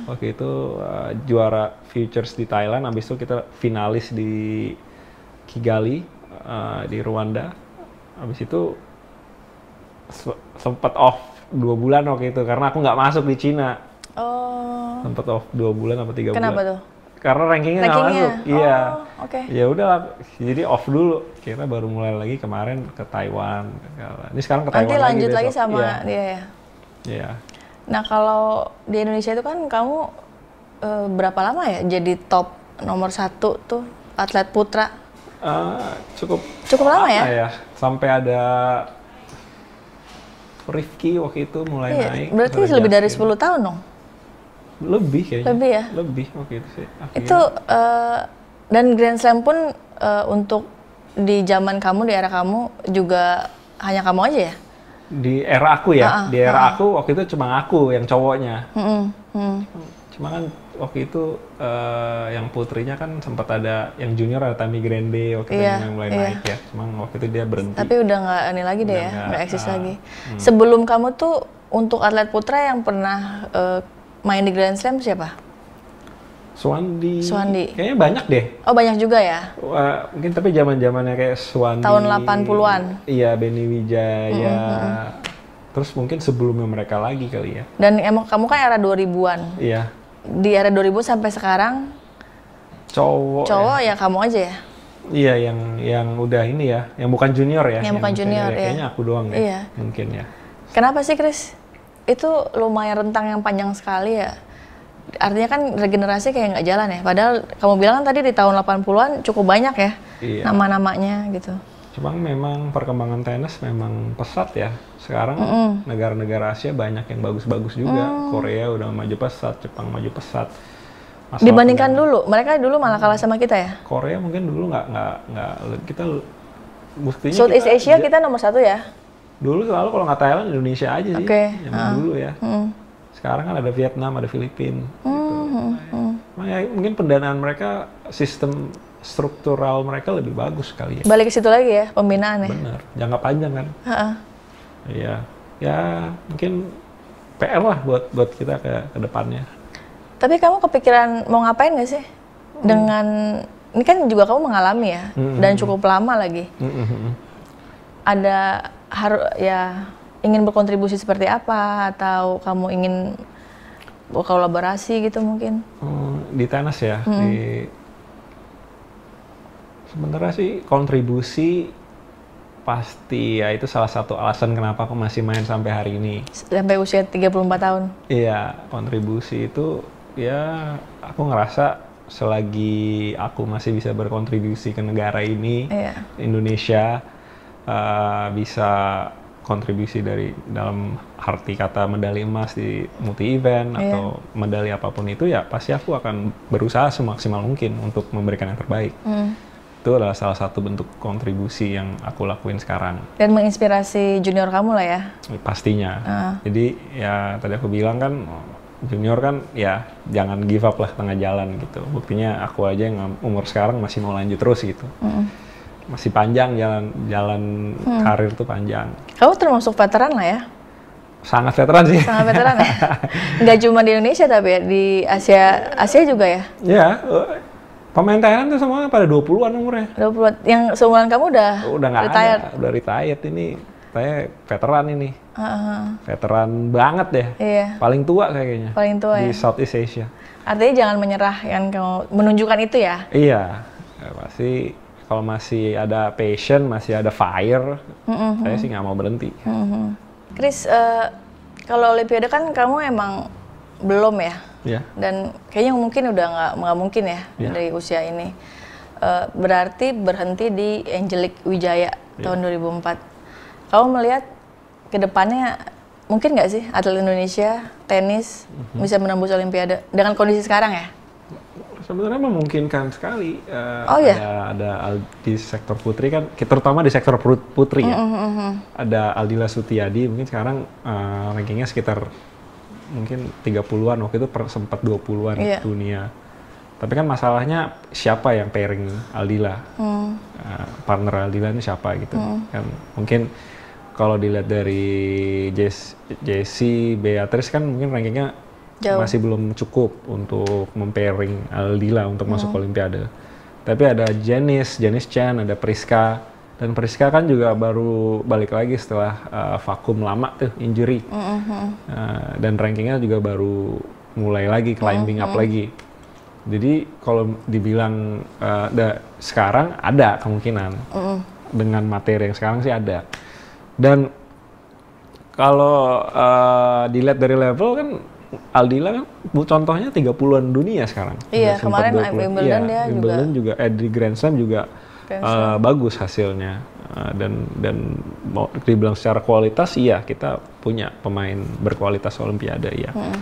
Waktu itu uh, juara futures di Thailand, Abis itu kita finalis di Kigali uh, di Rwanda. Abis itu sempat off dua bulan waktu itu karena aku nggak masuk di Cina. Oh. Sempat off dua bulan apa tiga Kenapa bulan. Kenapa tuh? Karena rankingnya nggak masuk. Iya. Oh, iya. Oke. Okay. Ya udah, jadi off dulu. Kita baru mulai lagi kemarin ke Taiwan. Ini sekarang ke Taiwan Nanti lagi. Nanti lanjut lagi, lagi sama iya. dia ya. Iya. Yeah. Nah kalau di Indonesia itu kan kamu e, berapa lama ya jadi top nomor satu tuh atlet putra? Uh, cukup cukup lama ya? ya? Sampai ada Rifki waktu itu mulai iya, naik. Berarti lebih dari 10 tahun dong? Lebih kayaknya. Lebih ya? Lebih waktu itu sih. Akhirnya. Itu uh, dan Grand Slam pun uh, untuk di zaman kamu di era kamu juga hanya kamu aja ya? di era aku ya, uh -uh, di era uh -uh. aku waktu itu cuma aku yang cowoknya. Uh -uh, uh Cuma kan waktu itu uh, yang putrinya kan sempat ada yang junior ada Tami Grande waktu yeah, itu yang mulai yeah. naik ya. Cuma waktu itu dia berhenti. Tapi udah nggak ini lagi deh ya, nggak eksis uh, lagi. Hmm. Sebelum kamu tuh untuk atlet putra yang pernah uh, main di Grand Slam siapa? Suwandi. Suwandi. Kayaknya banyak deh. Oh, banyak juga ya? Uh, mungkin tapi zaman-zamannya kayak Suwandi. Tahun 80-an. Iya, Benny Wijaya. Mm -hmm. Terus mungkin sebelumnya mereka lagi kali ya. Dan emang kamu kan era 2000-an. Iya. Di era 2000 sampai sekarang cowok cowok ya. ya kamu aja ya. Iya, yang yang udah ini ya, yang bukan junior ya. Yang, yang bukan junior ya. Iya. Kayaknya aku doang ya. Iya. Mungkin ya. Kenapa sih, Kris? Itu lumayan rentang yang panjang sekali ya artinya kan regenerasi kayak nggak jalan ya. Padahal kamu bilang kan tadi di tahun 80-an cukup banyak ya iya. nama-namanya gitu. Cuman memang perkembangan tenis memang pesat ya. Sekarang mm-hmm. negara-negara Asia banyak yang bagus-bagus juga. Mm. Korea udah maju pesat, Jepang maju pesat. Masalah Dibandingkan dulu, mereka dulu malah kalah sama kita ya? Korea mungkin dulu nggak nggak nggak kita buktinya Southeast kita, Asia kita nomor satu ya. Dulu selalu kalau nggak Thailand Indonesia aja sih, okay. uh. Ah. dulu ya. Mm. Sekarang kan ada Vietnam, ada Filipina. Hmm, gitu. Mm-hmm. Ya, mungkin pendanaan mereka sistem struktural mereka lebih bagus kali ya. Balik ke situ lagi ya pembinaan ya. Benar, jangka panjang kan. Iya, ya mungkin PR lah buat buat kita ke ke depannya. Tapi kamu kepikiran mau ngapain gak sih hmm. dengan ini kan juga kamu mengalami ya -hmm. dan hmm, hmm. cukup lama lagi. Mm -hmm. Ada harus ya ingin berkontribusi seperti apa atau kamu ingin berkolaborasi gitu mungkin? Hmm, di tenis ya. Hmm. Di sementara sih kontribusi pasti ya itu salah satu alasan kenapa aku masih main sampai hari ini. Sampai usia 34 tahun. Iya, kontribusi itu ya aku ngerasa selagi aku masih bisa berkontribusi ke negara ini, iya. Indonesia uh, bisa kontribusi dari dalam arti kata medali emas di multi event yeah. atau medali apapun itu ya pasti aku akan berusaha semaksimal mungkin untuk memberikan yang terbaik. Mm. Itu adalah salah satu bentuk kontribusi yang aku lakuin sekarang. Dan menginspirasi junior kamu lah ya? Pastinya. Uh. Jadi ya tadi aku bilang kan junior kan ya jangan give up lah tengah jalan gitu. Buktinya aku aja yang umur sekarang masih mau lanjut terus gitu. Mm masih panjang jalan jalan hmm. karir tuh panjang. Kamu termasuk veteran lah ya? Sangat veteran sih. Sangat veteran ya. Nggak cuma di Indonesia tapi ya, di Asia Asia juga ya? Iya. Pemain Thailand tuh semua pada 20-an umurnya. 20-an. Yang seumuran kamu udah udah nggak retired. Ada. Udah retired ini. Saya veteran ini. Uh -huh. Veteran banget deh. Iya. Paling tua kayaknya. Paling tua di ya. Di Southeast Asia. Artinya jangan menyerah yang kamu menunjukkan itu ya. Iya. Ya, pasti kalau masih ada passion masih ada fire mm -hmm. saya sih nggak mau berhenti mm -hmm. Chris uh, kalau olimpiade kan kamu emang belum ya yeah. dan kayaknya mungkin udah nggak mungkin ya yeah. dari usia ini uh, berarti berhenti di Angelic Wijaya yeah. tahun 2004 kamu melihat kedepannya mungkin nggak sih atlet Indonesia tenis mm -hmm. bisa menembus Olimpiade dengan kondisi sekarang ya sebenarnya memungkinkan sekali uh, oh, yeah. ada ada di sektor putri kan terutama di sektor putri ya mm -hmm. ada Aldila Sutiadi mungkin sekarang uh, rankingnya sekitar mungkin 30-an waktu itu per, sempat 20-an yeah. dunia tapi kan masalahnya siapa yang pairing Aldila mm. uh, partner Aldila ini siapa gitu mm. kan mungkin kalau dilihat dari Jesse Beatrice kan mungkin rankingnya Jauh. masih belum cukup untuk mempairing Aldila untuk hmm. masuk Olimpiade. Tapi ada Janis, Janis Chan, ada Priska dan Priska kan juga baru balik lagi setelah uh, vakum lama tuh injury mm -hmm. uh, dan rankingnya juga baru mulai lagi climbing mm -hmm. up lagi. Jadi kalau dibilang uh, da, sekarang ada kemungkinan mm -hmm. dengan materi yang sekarang sih ada dan kalau uh, dilihat dari level kan Aldila kan contohnya 30-an dunia sekarang. Iya, kemarin Wimbledon iya, dia Wimbledon juga. juga Edri Grand Slam juga Grand eh, Slam. Uh, bagus hasilnya. Uh, dan dan mau dibilang secara kualitas iya kita punya pemain berkualitas olimpiade ya. Hmm.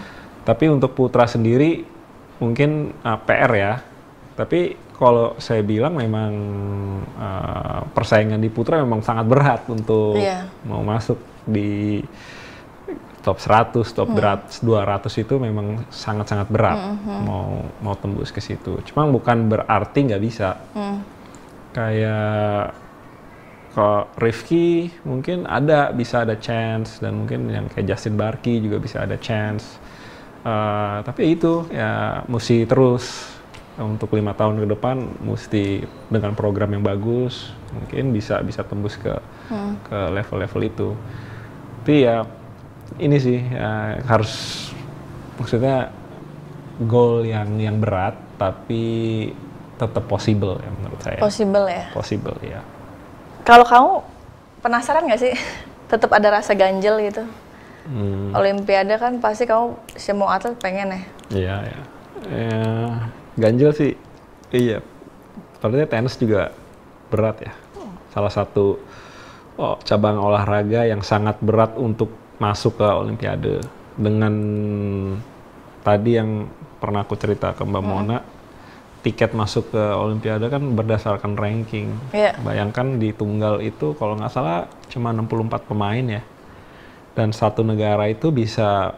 Tapi untuk putra sendiri mungkin uh, eh, PR ya. Tapi kalau saya bilang memang uh, persaingan di putra memang sangat berat untuk yeah. mau masuk di top 100, top hmm. 200 itu memang sangat-sangat berat hmm, hmm, hmm. mau mau tembus ke situ. Cuma bukan berarti nggak bisa. Hmm. Kayak ke Rifki mungkin ada bisa ada chance dan mungkin yang kayak Justin Barki juga bisa ada chance. Uh, tapi ya itu ya mesti terus untuk lima tahun ke depan mesti dengan program yang bagus mungkin bisa bisa tembus ke hmm. ke level-level itu. Tapi ya ini sih uh, harus maksudnya goal yang yang berat tapi tetap possible ya menurut saya. Possible ya. Possible ya. Kalau kamu penasaran nggak sih tetap ada rasa ganjel gitu? Hmm. Olimpiade kan pasti kamu semua atlet pengen ya. Iya ya. ya. Ganjel sih. Iya. Ternyata tenis juga berat ya. Hmm. Salah satu oh, cabang olahraga yang sangat berat untuk masuk ke Olimpiade dengan tadi yang pernah aku cerita ke Mbak hmm. Mona tiket masuk ke Olimpiade kan berdasarkan ranking. Yeah. Bayangkan di tunggal itu kalau nggak salah cuma 64 pemain ya. Dan satu negara itu bisa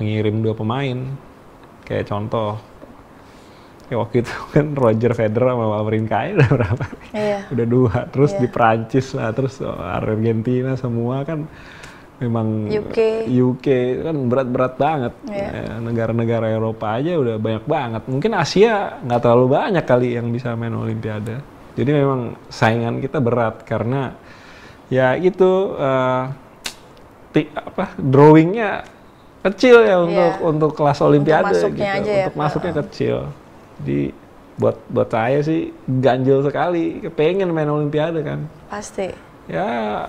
mengirim dua pemain. Kayak contoh, ya waktu itu kan Roger Federer sama Wawrin Kai udah berapa? Yeah. udah dua. Terus yeah. di Prancis lah, terus Argentina semua kan memang UK, UK kan berat-berat banget. Iya. Ya, negara-negara yeah. Eropa aja udah banyak banget. Mungkin Asia nggak terlalu banyak kali yang bisa main Olimpiade. Jadi memang saingan kita berat karena ya itu uh, drawingnya kecil ya iya. untuk yeah. untuk kelas Olimpiade untuk gitu. Aja ya. untuk ya, masuknya kalau... kecil. Jadi buat buat saya sih ganjil sekali kepengen main Olimpiade kan. Pasti. Ya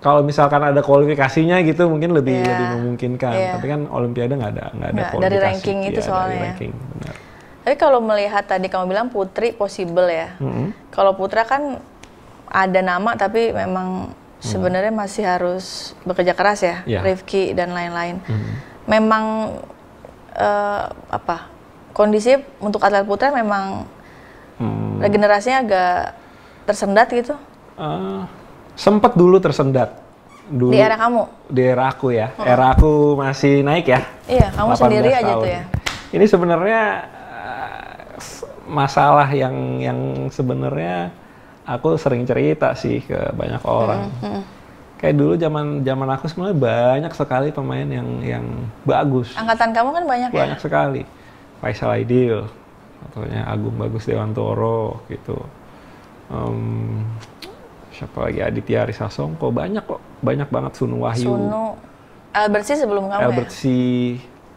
kalau misalkan ada kualifikasinya gitu mungkin lebih yeah. lebih memungkinkan. Yeah. Tapi kan Olimpiade nggak ada nggak ada kualifikasi. Iya, dari ranking ya, itu soalnya. Dari ranking, benar. Tapi kalau melihat tadi kamu bilang putri possible ya. Mm -hmm. Kalau putra kan ada nama tapi memang mm. sebenarnya masih harus bekerja keras ya, yeah. Rifki dan lain-lain. Mm -hmm. Memang uh, apa kondisi untuk atlet putra memang mm. regenerasinya agak tersendat gitu. Uh, ah, sempat dulu tersendat dulu di era kamu di era aku ya hmm. era aku masih naik ya iya kamu sendiri tahun. aja tuh ya ini sebenarnya eh, masalah yang yang sebenarnya aku sering cerita sih ke banyak orang hmm. Hmm. kayak dulu zaman zaman aku sebenarnya banyak sekali pemain yang yang bagus angkatan kamu kan banyak ya? banyak ya? sekali Faisal Aidil atau Agung Bagus Dewantoro gitu um, siapa lagi Aditya Arisa Songko banyak kok banyak banget Sunu Wahyu Sunu Albert sih sebelum kamu ya? Albert ya?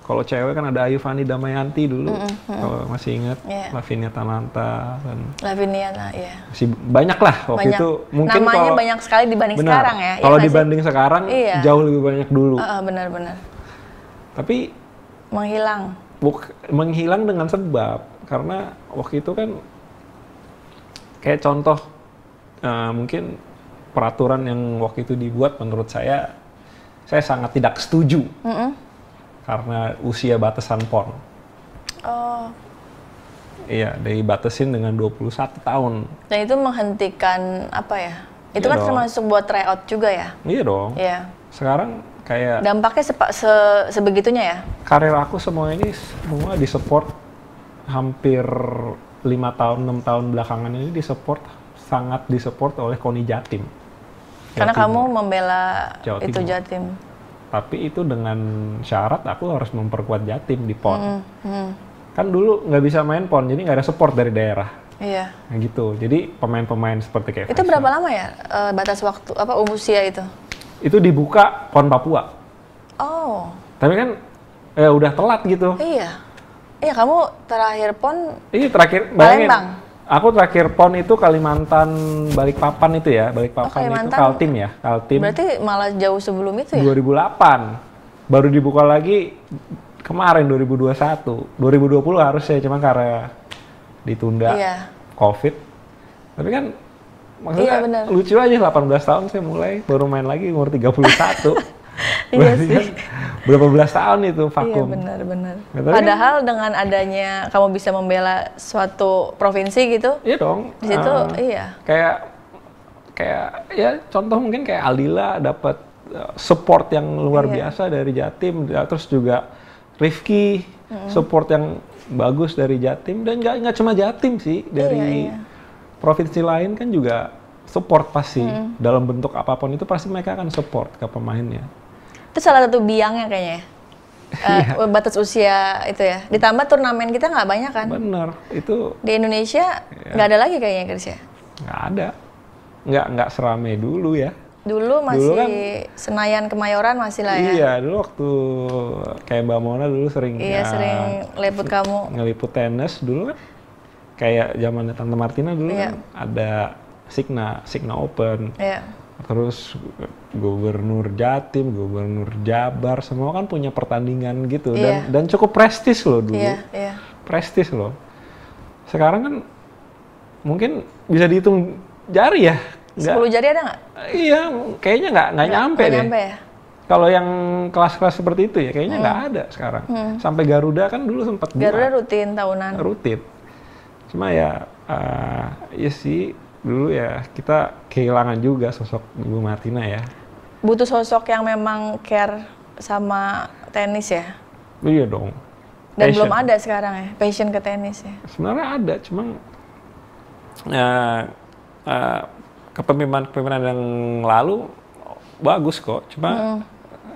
kalau cewek kan ada Ayu Fani Damayanti dulu mm -hmm. kalau masih ingat yeah. Lavinia Tananta dan Lavinia nah, ya masih banyak lah waktu banyak. itu mungkin namanya kalo, banyak sekali dibanding benar, sekarang ya iya kalau ya, dibanding sih? sekarang iya. jauh lebih banyak dulu benar-benar tapi menghilang buk, menghilang dengan sebab karena waktu itu kan kayak contoh Eh, mungkin peraturan yang waktu itu dibuat menurut saya saya sangat tidak setuju mm -hmm. karena usia batasan porn. Oh. Iya, dari batasin dengan 21 tahun. Dan itu menghentikan apa ya? Itu iya kan dong. termasuk buat tryout juga ya? Iya dong. Iya. Sekarang kayak dampaknya sepa, se, sebegitunya ya? Karir aku semua ini semua disupport hampir lima tahun enam tahun belakangan ini disupport sangat disupport oleh Koni Jatim. Jatim. Karena kamu membela Jawa itu Jatim. Tapi itu dengan syarat aku harus memperkuat Jatim di PON. Mm -hmm. Kan dulu nggak bisa main PON, jadi nggak ada support dari daerah. Iya. Nah, gitu. Jadi pemain-pemain seperti kayak Itu berapa lama ya eh, batas waktu apa usia itu? Itu dibuka PON Papua. Oh. Tapi kan eh, udah telat gitu. Iya. Iya, kamu terakhir PON Iya, terakhir bayangin. Palembang Aku terakhir pon itu Kalimantan Balikpapan itu ya, Balikpapan oh, itu Kaltim ya, Kaltim. Berarti malah jauh sebelum itu ya? 2008. Baru dibuka lagi kemarin 2021. 2020 harusnya cuma karena ditunda iya. Covid. Tapi kan maksudnya iya, lucu aja 18 tahun saya mulai baru main lagi umur 31. iya sih. Kan berapa belas tahun itu iya, vakum. Iya benar-benar. Ya. Padahal kan? dengan adanya kamu bisa membela suatu provinsi gitu. Iya dong. Di situ uh, iya. Kayak kayak ya contoh mungkin kayak Aldila dapat eh, support yang luar iya. biasa dari Jatim, ya terus juga Rifki mm support yang bagus dari Jatim dan nggak nggak cuma Jatim sih iya, dari iya, iya. provinsi lain kan juga support pasti mm dalam bentuk apapun itu pasti mereka akan support ke pemainnya itu salah satu biangnya kayaknya ya? uh, batas usia itu ya. Ditambah turnamen kita nggak banyak kan? Bener, itu. Di Indonesia iya. nggak ya. ada lagi kayaknya Chris ya? Nggak ada, nggak nggak serame dulu ya. Dulu masih dulu kan, Senayan Kemayoran masih lah ya. Iya, dulu waktu kayak Mbak Mona dulu sering Iya, ya, sering liput kamu. Ngeliput tenis dulu kan. Kayak zaman Tante Martina dulu iya. kan ada Signa, Signa Open. Iya terus gubernur Jatim, gubernur Jabar, semua kan punya pertandingan gitu yeah. dan iya. dan cukup prestis loh dulu, yeah, yeah. prestis loh. Sekarang kan mungkin bisa dihitung jari ya. Gak, 10 jari ada nggak? Iya, kayaknya nggak nggak nyampe deh. Nyampe ya? Kalau yang kelas-kelas seperti itu ya kayaknya nggak hmm. ada sekarang. Hmm. Sampai Garuda kan dulu sempat Garuda rutin tahunan. Rutin. Cuma ya, uh, ya sih dulu ya kita kehilangan juga sosok Ibu Martina ya. Butuh sosok yang memang care sama tenis ya? Iya dong. Dan belum ada sekarang ya, passion ke tenis ya? Sebenarnya ada, cuma uh, eh, uh, eh, kepemimpinan-kepemimpinan yang lalu bagus kok. Cuma hmm.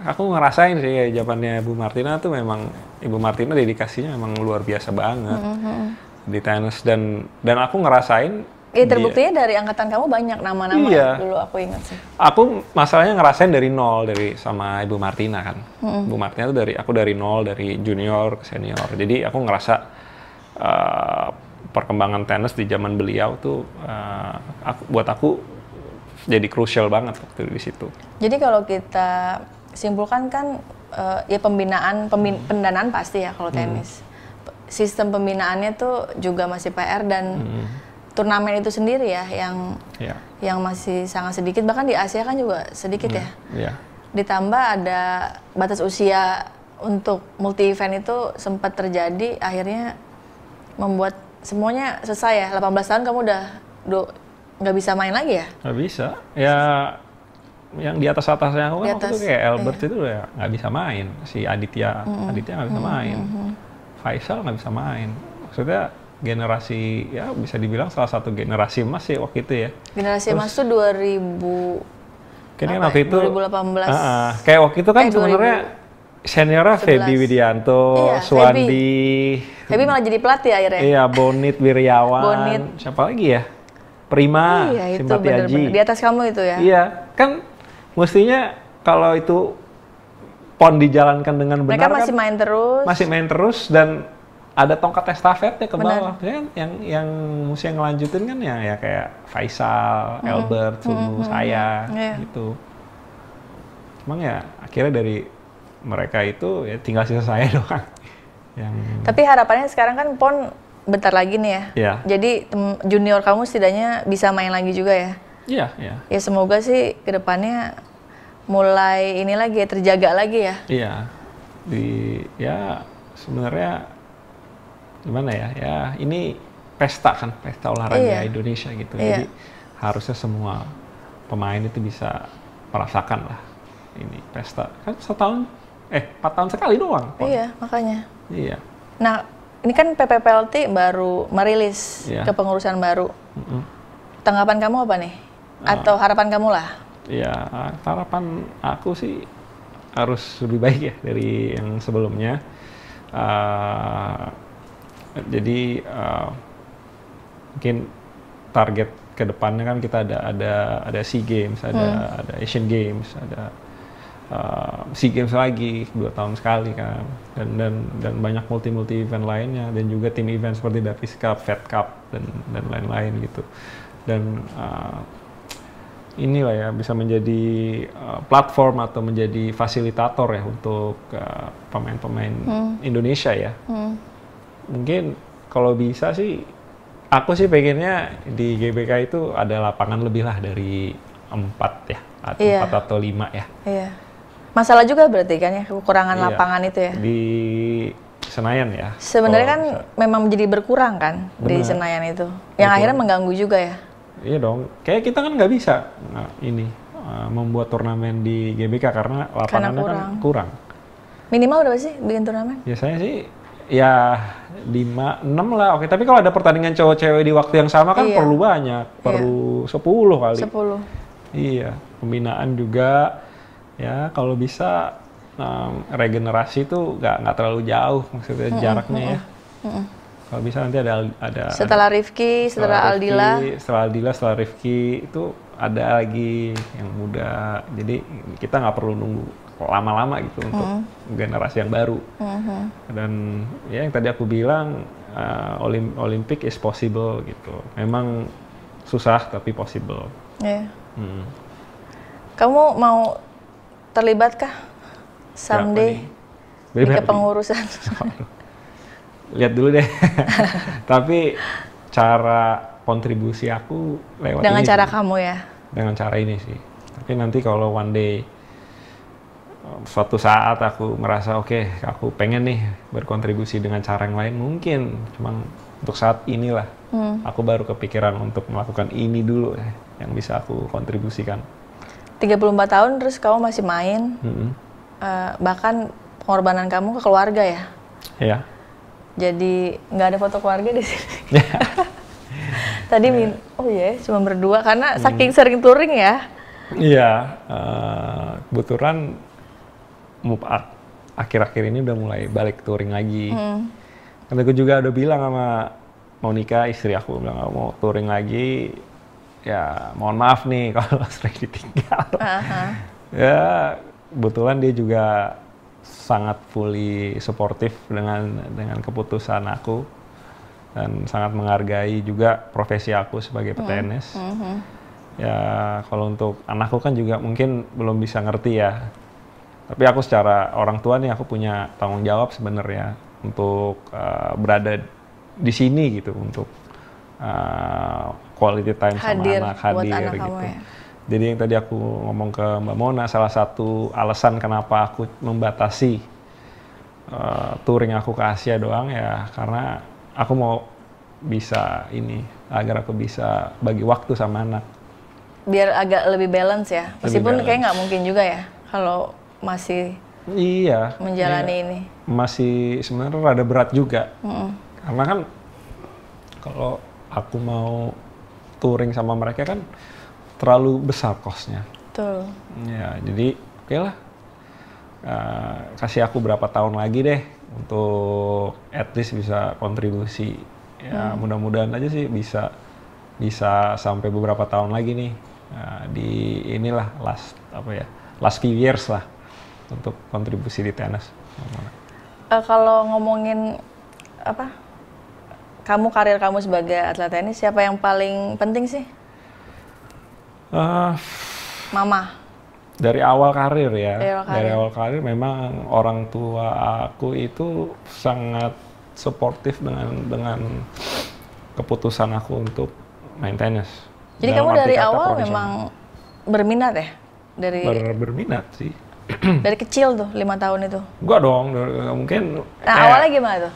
aku ngerasain sih jawabannya zamannya Bu Martina tuh memang Ibu Martina dedikasinya memang luar biasa banget hmm. hmm, hmm. di tenis dan dan aku ngerasain Iya eh, terbukti yeah. dari angkatan kamu banyak nama-nama iya. dulu aku ingat sih. Aku masalahnya ngerasain dari nol dari sama Ibu Martina kan. Mm-hmm. Ibu Martina tuh dari aku dari nol dari junior ke senior. Jadi aku ngerasa uh, perkembangan tenis di zaman beliau tuh uh, aku, buat aku jadi krusial banget waktu di situ. Jadi kalau kita simpulkan kan uh, ya pembinaan pembin, mm. pendanaan pasti ya kalau mm. tenis. Hmm. Sistem pembinaannya tuh juga masih PR dan hmm turnamen itu sendiri ya yang yeah. yang masih sangat sedikit bahkan di Asia kan juga sedikit mm. ya. Hmm, yeah. Ditambah ada batas usia untuk multi event itu sempat terjadi akhirnya membuat semuanya selesai ya 18 tahun kamu udah nggak bisa main lagi ya? Nggak bisa. Ya yang di atas atasnya aku kan di atas, waktu itu kayak Albert iya. itu udah nggak bisa main si Aditya mm -hmm. Aditya nggak bisa main mm -hmm. Faisal nggak bisa main maksudnya generasi ya bisa dibilang salah satu generasi emas sih waktu itu ya. Generasi emas tuh 2000 kayaknya waktu ya? itu 2018. Uh, uh, kayak waktu itu kan eh, sebenarnya seniornya Febi Widianto, iya, Suandi. Febi malah jadi pelatih akhirnya. Iya, Bonit Wiryawan. Bonit. Siapa lagi ya? Prima, iya, itu Simpati bener -bener. Haji. Di atas kamu itu ya. Iya, kan mestinya kalau itu pon dijalankan dengan benar Mereka masih kan, main terus. Masih main terus dan ada tongkat estafetnya ke bawah kan yang yang mesti yang ngelanjutin kan ya ya kayak Faisal, mm -hmm. Albert, Sunu, mm -hmm. saya mm-hmm. yeah. gitu. Emang ya akhirnya dari mereka itu ya tinggal sisa saya doang. yang... Tapi harapannya sekarang kan pon bentar lagi nih ya. Yeah. Jadi junior kamu setidaknya bisa main lagi juga ya. Iya. Yeah, yeah. Ya semoga sih kedepannya mulai ini lagi ya, terjaga lagi ya. Iya. Yeah. Di ya sebenarnya gimana ya ya ini pesta kan pesta olahraga iya. Indonesia gitu iya. jadi harusnya semua pemain itu bisa merasakan lah ini pesta kan setahun eh empat tahun sekali doang pon. iya makanya iya nah ini kan PPPLT baru merilis iya. kepengurusan baru mm -hmm. tanggapan kamu apa nih atau uh, harapan kamu lah iya harapan aku sih harus lebih baik ya dari yang sebelumnya uh, jadi uh, mungkin target ke depannya kan kita ada ada ada sea games ada hmm. ada asian games ada uh, sea games lagi dua tahun sekali kan dan dan dan banyak multi multi event lainnya dan juga tim event seperti Davis Cup, Fed Cup dan dan lain-lain gitu dan uh, inilah ya bisa menjadi uh, platform atau menjadi fasilitator ya untuk pemain-pemain uh, hmm. Indonesia ya hmm mungkin kalau bisa sih aku sih pengennya di GBK itu ada lapangan lebih lah dari empat ya atau iya. empat atau lima ya iya. masalah juga berarti kan ya kekurangan iya. lapangan itu ya di Senayan ya sebenarnya kan bisa. memang menjadi berkurang kan Benar. di Senayan itu yang Betul. akhirnya mengganggu juga ya iya dong kayak kita kan nggak bisa nah, ini eh, membuat turnamen di GBK karena lapangannya karena kurang. kan kurang minimal berapa sih bikin turnamen biasanya sih ya lima enam lah oke tapi kalau ada pertandingan cowok cewek di waktu yang sama kan iya. perlu banyak perlu iya. sepuluh kali sepuluh iya pembinaan juga ya kalau bisa um, regenerasi itu nggak nggak terlalu jauh maksudnya mm -mm, jaraknya mm -mm, ya mm -mm. kalau bisa nanti ada ada setelah Rifki setelah, setelah Aldila Rifki, setelah Aldila setelah Rifki itu ada lagi yang muda jadi kita nggak perlu nunggu lama-lama gitu untuk hmm. generasi yang baru. Hmm. Dan ya yang tadi aku bilang uh, Olim Olympic is possible gitu. Memang susah tapi possible. Yeah. Hmm. Kamu mau terlibatkah someday ya, di kepengurusan? Lihat dulu deh. tapi cara kontribusi aku lewat dengan ini cara sih. kamu ya. Dengan cara ini sih. Tapi nanti kalau one day suatu saat aku merasa oke okay, aku pengen nih berkontribusi dengan cara yang lain mungkin cuman untuk saat inilah hmm. aku baru kepikiran untuk melakukan ini dulu ya yang bisa aku kontribusikan 34 tahun terus kamu masih main hmm. uh, bahkan pengorbanan kamu ke keluarga ya ya jadi nggak ada foto keluarga di sini iya. tadi min iya. oh ya yeah, cuma berdua karena hmm. saking sering touring ya iya uh, kebetulan move up akhir-akhir ini udah mulai balik touring lagi hmm. karena gue juga udah bilang sama Monica istri aku bilang mau touring lagi ya mohon maaf nih kalau sering ditinggal uh-huh. ya kebetulan dia juga sangat fully suportif dengan dengan keputusan aku dan sangat menghargai juga profesi aku sebagai hmm. petenis. Uh hmm, -huh. Hmm. Ya kalau untuk anakku kan juga mungkin belum bisa ngerti ya tapi aku secara orang tua nih aku punya tanggung jawab sebenarnya untuk uh, berada di sini gitu untuk uh, quality time hadir sama anak hadir buat anak gitu. Ya. Jadi yang tadi aku ngomong ke Mbak Mona salah satu alasan kenapa aku membatasi uh, touring aku ke Asia doang ya karena aku mau bisa ini agar aku bisa bagi waktu sama anak biar agak lebih balance ya meskipun kayak nggak mungkin juga ya kalau masih iya menjalani iya. ini masih sebenarnya rada berat juga mm. karena kan kalau aku mau touring sama mereka kan terlalu besar kosnya betul ya jadi oke okay lah uh, kasih aku berapa tahun lagi deh untuk at least bisa kontribusi ya mm. mudah-mudahan aja sih bisa bisa sampai beberapa tahun lagi nih uh, di inilah last apa ya last few years lah untuk kontribusi di tenis? Uh, kalau ngomongin apa kamu karir kamu sebagai atlet tenis siapa yang paling penting sih? Uh, Mama. Dari awal karir ya. Dari awal karir. dari awal karir memang orang tua aku itu sangat suportif dengan dengan keputusan aku untuk main tenis. Jadi Dalam kamu dari awal memang berminat ya? Dari Ber, berminat sih Dari kecil tuh, lima tahun itu? Gua dong, mungkin. Nah eh, awalnya gimana tuh?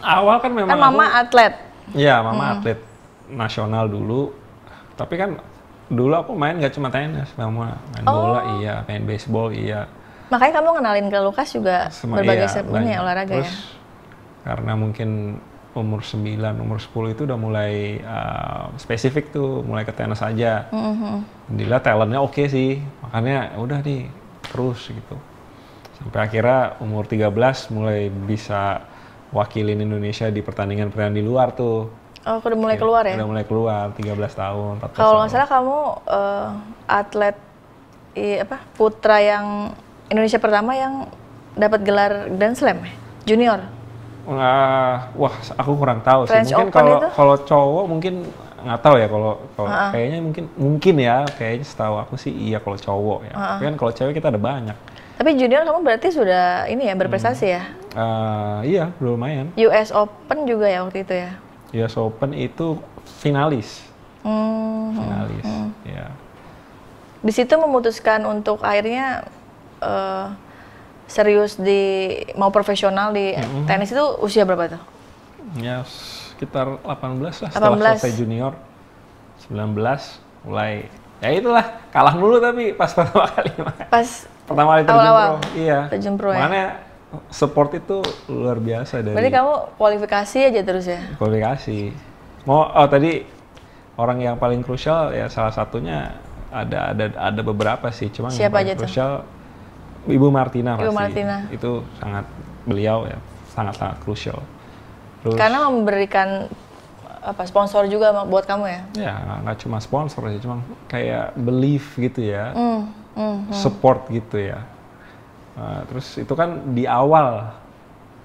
Awal kan memang. Kan mama aku, atlet. Iya, mama hmm. atlet nasional dulu. Tapi kan dulu aku main gak cuma tenis, mama main oh. bola iya, main baseball iya. Makanya kamu kenalin ke Lukas juga Sem berbagai iya, ini ya, olahraga Terus, ya. Karena mungkin umur 9, umur 10 itu udah mulai uh, spesifik tuh, mulai ke tenis aja. Mm -hmm. Dila talentnya oke okay sih, makanya udah nih terus gitu. Sampai akhirnya umur 13 mulai bisa wakilin Indonesia di pertandingan-pertandingan di luar tuh. Oh, udah mulai ya, keluar ya? Udah mulai keluar, 13 tahun, 14 Kalau nggak salah kamu uh, atlet i, apa putra yang Indonesia pertama yang dapat gelar Grand Slam ya? junior. Uh, wah, aku kurang tahu French sih. Mungkin kalau cowok mungkin nggak tahu ya kalau uh -uh. kayaknya mungkin mungkin ya kayaknya setahu aku sih iya kalau cowok ya. Uh -uh. Tapi kan kalau cewek kita ada banyak. Tapi junior kamu berarti sudah ini ya berprestasi hmm. ya? Uh, iya, udah lumayan. US Open juga ya waktu itu ya? US Open itu finalis. Hmm. Finalis, hmm. ya. Di situ memutuskan untuk akhirnya uh, serius di mau profesional di hmm. tenis itu usia berapa tuh? Yes ya, sekitar 18 lah setelah 18. selesai junior 19 mulai ya itulah kalah dulu tapi pas pertama kali pas pertama kali terjun awal pro iya terjun pro ya. makanya support itu luar biasa dari berarti kamu kualifikasi aja terus ya kualifikasi mau oh tadi orang yang paling krusial ya salah satunya ada ada ada beberapa sih cuma Siapa yang paling krusial tuh? Ibu Martina Ibu pasti Martina. itu sangat beliau ya sangat sangat krusial Terus, Karena memberikan apa sponsor juga buat kamu ya? Ya, nggak cuma sponsor sih, cuma kayak belief gitu ya, mm, mm, mm. support gitu ya. Nah, terus itu kan di awal,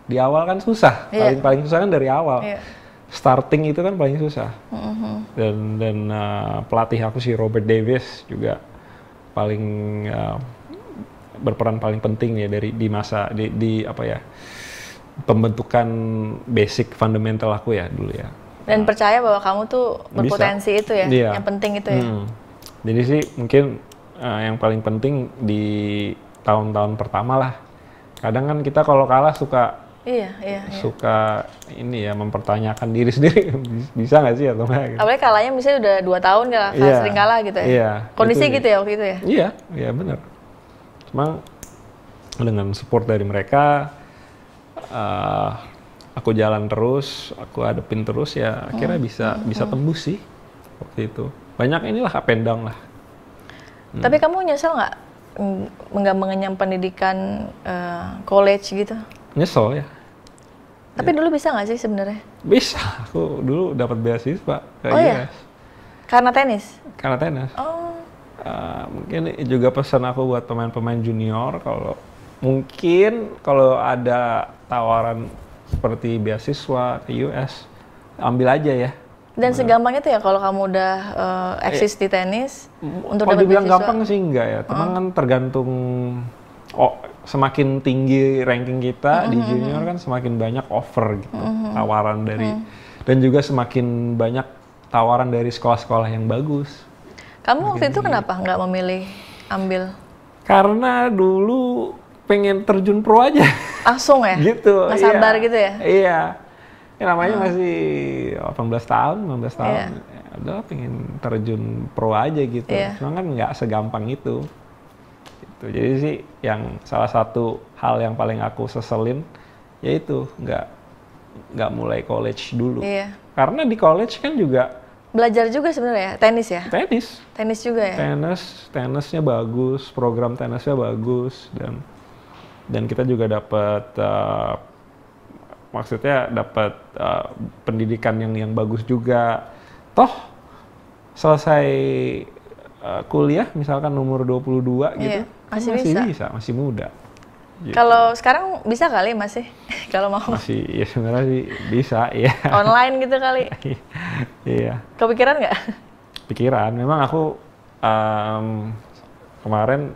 di awal kan susah, yeah. paling paling susah kan dari awal. Yeah. Starting itu kan paling susah. Mm-hmm. Dan dan uh, pelatih aku si Robert Davis juga paling uh, berperan paling penting ya dari di masa di, di apa ya? pembentukan basic fundamental aku ya dulu ya. Dan nah, percaya bahwa kamu tuh berpotensi bisa. itu ya, iya. yang penting itu ya. Hmm. Jadi sih mungkin uh, yang paling penting di tahun-tahun pertama lah. Kadang kan kita kalau kalah suka iya, iya, iya. suka ini ya mempertanyakan diri sendiri bisa nggak sih atau enggak. Gitu. Apalagi kalahnya misalnya udah dua tahun kalah, iya. kalah sering kalah gitu ya. Iya. Kondisi gitu, gitu ya waktu itu ya. Iya, iya benar. Cuma dengan support dari mereka uh, aku jalan terus, aku adepin terus ya akhirnya oh. bisa hmm. bisa tembus sih waktu itu. Banyak inilah pendang lah. Hmm. Tapi kamu nyesel nggak hmm, nggak mengenyam pendidikan uh, college gitu? Nyesel ya. Tapi ya. dulu bisa nggak sih sebenarnya? Bisa, aku dulu dapat beasiswa ke oh, Iya? Karena tenis? Karena tenis. Oh. Uh, mungkin juga pesan aku buat pemain-pemain junior kalau mungkin kalau ada tawaran seperti beasiswa ke US, ambil aja ya. Dan nah. segampang itu ya kalau kamu udah uh, eksis eh, di tenis mm, untuk dapat beasiswa? gampang sih enggak ya, teman hmm. Oh. kan tergantung oh, semakin tinggi ranking kita -hmm. di junior kan semakin banyak offer gitu, -hmm. tawaran dari mm. dan juga semakin banyak tawaran dari sekolah-sekolah yang bagus. Kamu waktu itu kenapa nggak memilih ambil? Karena dulu pengen terjun pro aja. langsung ya gitu nggak sabar iya. gitu ya iya ya, namanya hmm. masih 18 tahun 19 tahun yeah. Ya udah pengen terjun pro aja gitu yeah. cuma kan nggak segampang itu gitu. jadi sih yang salah satu hal yang paling aku seselin yaitu nggak nggak mulai college dulu yeah. karena di college kan juga belajar juga sebenarnya ya? tenis ya tenis tenis juga ya tenis tenisnya bagus program tenisnya bagus dan dan kita juga dapat uh, eh, maksudnya dapat uh, eh, pendidikan yang yang bagus juga toh selesai uh, kuliah misalkan nomor 22 iya, gitu kan masih, masih bisa. bisa masih muda gitu. kalau sekarang bisa kali masih kalau mau masih ya sebenarnya sih bisa ya online gitu kali iya kepikiran nggak pikiran memang aku um, kemarin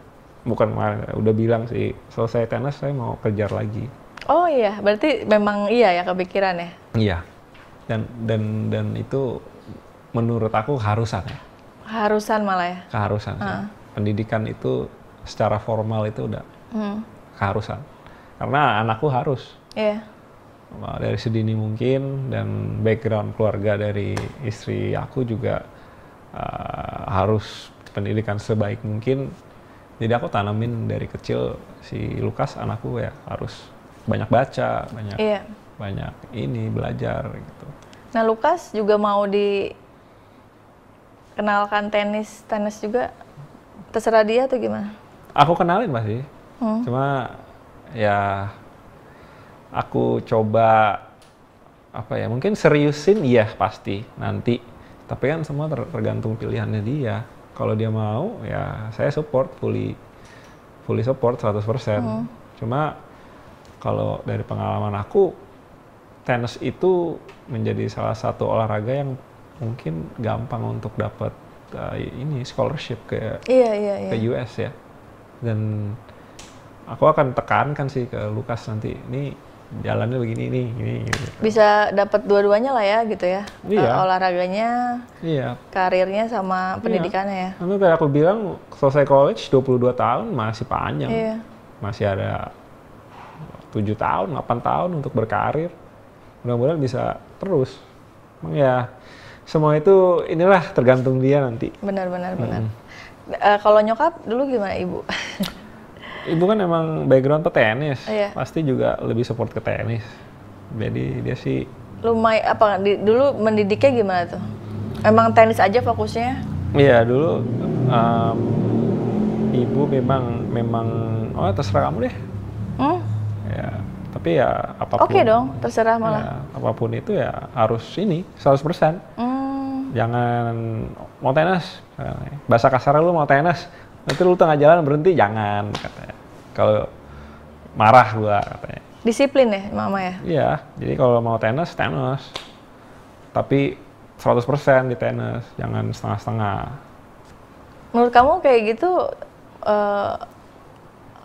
bukan kemarin, udah bilang sih selesai tenis saya mau kejar lagi. Oh iya, berarti memang iya ya kepikiran ya? Iya. Dan dan dan itu menurut aku harusan ya. Harusan malah ya. Keharusan. Uh. Pendidikan itu secara formal itu udah hmm. keharusan. Karena anakku harus. Iya. Yeah. Dari sedini mungkin dan background keluarga dari istri aku juga uh, harus pendidikan sebaik mungkin jadi aku tanamin dari kecil si Lukas anakku ya harus banyak baca banyak iya. banyak ini belajar gitu nah Lukas juga mau dikenalkan tenis tenis juga terserah dia atau gimana aku kenalin pasti hmm. cuma ya aku coba apa ya mungkin seriusin iya pasti nanti tapi kan semua tergantung pilihannya dia kalau dia mau ya saya support fully fully support 100%. Hmm. Cuma kalau dari pengalaman aku tenis itu menjadi salah satu olahraga yang mungkin gampang untuk dapat uh, ini scholarship ke iya, iya, iya. ke US ya. Dan aku akan tekankan sih ke Lukas nanti ini jalannya begini nih ini gitu. bisa dapat dua-duanya lah ya gitu ya iya. Eh, olahraganya iya. karirnya sama iya. pendidikannya ya, tapi kayak aku bilang selesai college 22 tahun masih panjang iya. masih ada tujuh tahun 8 tahun untuk berkarir mudah-mudahan bisa terus Emang ya semua itu inilah tergantung dia nanti benar benar hmm. benar uh, kalau nyokap dulu gimana ibu ibu kan emang background tenis, iya. pasti juga lebih support ke tenis. Jadi dia sih lumayan apa di, dulu mendidiknya gimana tuh? Emang tenis aja fokusnya? Iya dulu um, ibu memang memang oh ya, terserah kamu deh. Hmm? Ya tapi ya apapun. Oke okay dong terserah ya, malah. Ya, apapun itu ya harus ini 100%. Hmm. Jangan mau tenis, bahasa kasar lu mau tenis, nanti lu tengah jalan berhenti jangan katanya kalau marah gua katanya disiplin ya mama ya iya jadi kalau mau tenis tenis tapi 100% di tenis jangan setengah-setengah menurut kamu kayak gitu uh,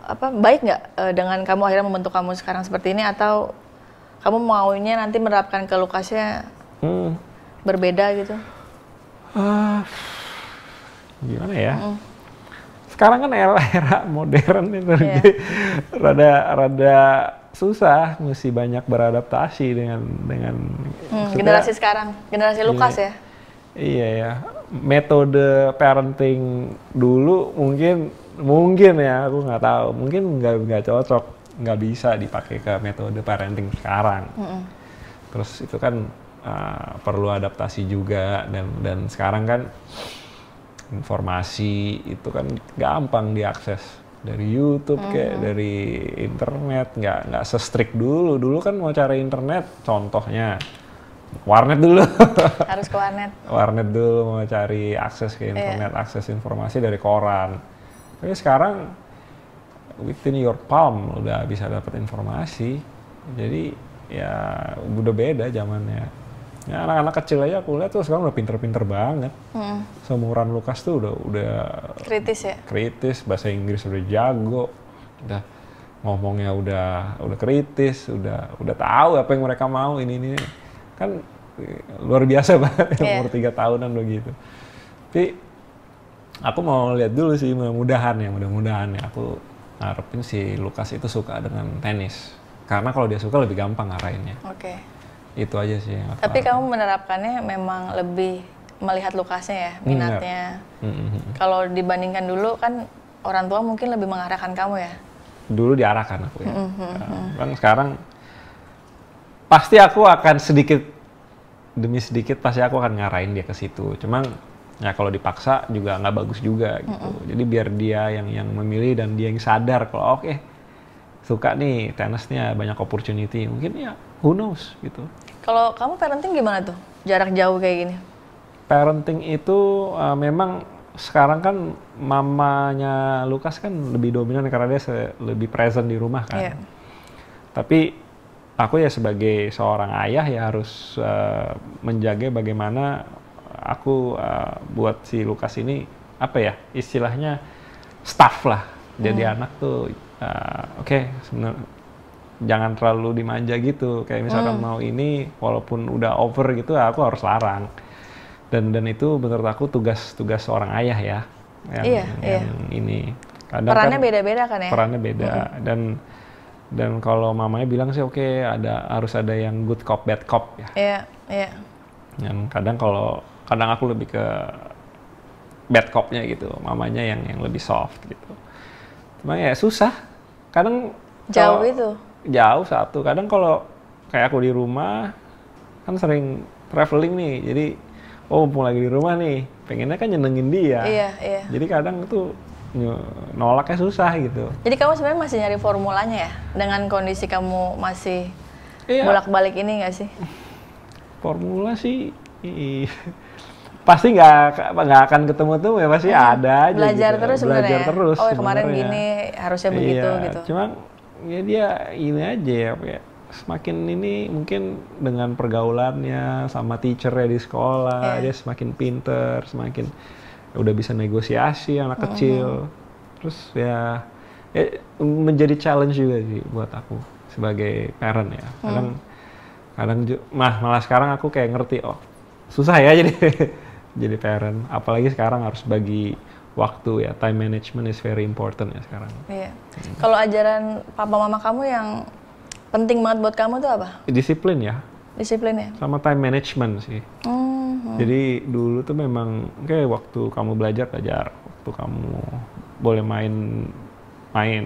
apa baik nggak uh, dengan kamu akhirnya membentuk kamu sekarang seperti ini atau kamu maunya nanti menerapkan ke Lukasnya hmm. berbeda gitu uh, gimana ya hmm sekarang kan era, era modern itu yeah. rada rada susah mesti banyak beradaptasi dengan dengan hmm, generasi sekarang generasi iya. Lukas ya iya ya metode parenting dulu mungkin mungkin ya aku nggak tahu mungkin nggak nggak cocok nggak bisa dipakai ke metode parenting sekarang mm -hmm. terus itu kan uh, perlu adaptasi juga dan dan sekarang kan informasi itu kan gampang diakses dari YouTube kayak -hmm. dari internet nggak nggak sestrik dulu dulu kan mau cari internet contohnya warnet dulu harus ke warnet warnet dulu mau cari akses ke iya. internet yeah. akses informasi dari koran tapi sekarang within your palm udah bisa dapat informasi jadi ya udah beda zamannya Ya, anak-anak kecil aja aku lihat tuh sekarang udah pinter-pinter banget. Hmm. Seumuran Lukas tuh udah udah kritis ya. Kritis, bahasa Inggris udah jago, udah ngomongnya udah udah kritis, udah udah tahu apa yang mereka mau ini ini. Kan eh, luar biasa banget yeah. Iya. umur tiga tahunan udah gitu. Tapi aku mau lihat dulu sih mudah-mudahan ya, mudah-mudahan ya aku ngarepin si Lukas itu suka dengan tenis. Karena kalau dia suka lebih gampang ngarahinnya. Oke. Okay itu aja sih yang tapi kamu menerapkannya memang lebih melihat lokasinya ya iya. minatnya mm kalau dibandingkan dulu kan orang tua mungkin lebih mengarahkan kamu ya dulu diarahkan aku ya mm -hmm. kan sekarang pasti aku akan sedikit demi sedikit pasti aku akan ngarahin dia ke situ cuman ya kalau dipaksa juga nggak bagus juga gitu mm -hmm. jadi biar dia yang yang memilih dan dia yang sadar kalau oh, oke okay, suka nih tenisnya banyak opportunity mungkin ya who knows gitu kalau kamu parenting gimana tuh? Jarak jauh kayak gini. Parenting itu uh, memang sekarang kan mamanya Lukas kan lebih dominan karena dia lebih present di rumah kan. Yeah. Tapi aku ya sebagai seorang ayah ya harus uh, menjaga bagaimana aku uh, buat si Lukas ini apa ya istilahnya staff lah. Jadi hmm. anak tuh uh, oke okay, jangan terlalu dimanja gitu kayak misalkan hmm. mau ini walaupun udah over gitu ya aku harus larang dan dan itu menurut aku tugas tugas seorang ayah ya yang, iya, yang iya. ini Kadang kan perannya beda-beda kan, ya perannya beda hmm. dan dan kalau mamanya bilang sih oke okay, ada harus ada yang good cop bad cop ya iya iya dan kadang kalau kadang aku lebih ke bad copnya gitu mamanya yang yang lebih soft gitu cuma ya susah kadang jauh itu jauh satu kadang kalau kayak aku di rumah kan sering traveling nih jadi oh mumpung lagi di rumah nih pengennya kan nyenengin dia iya, iya. jadi kadang tuh nolaknya susah gitu jadi kamu sebenarnya masih nyari formulanya ya dengan kondisi kamu masih iya. bolak balik ini nggak sih formula sih pasti nggak nggak akan ketemu tuh ya pasti hmm. ada aja belajar gitu. terus belajar sebenernya. Ya? terus oh sebenernya. kemarin gini harusnya begitu iya. gitu cuma ya dia ini aja ya, ya semakin ini mungkin dengan pergaulannya sama teacher di sekolah yeah. dia semakin pinter semakin udah bisa negosiasi anak mm-hmm. kecil terus ya, ya menjadi challenge juga sih buat aku sebagai parent ya kadang mm. kadang mah malah sekarang aku kayak ngerti oh susah ya jadi jadi parent apalagi sekarang harus bagi waktu ya time management is very important ya sekarang. Iya. Hmm. Kalau ajaran papa mama kamu yang penting banget buat kamu tuh apa? Disiplin ya. Disiplin ya. Sama time management sih. Hmm. Jadi dulu tuh memang kayak waktu kamu belajar belajar, waktu kamu boleh main main,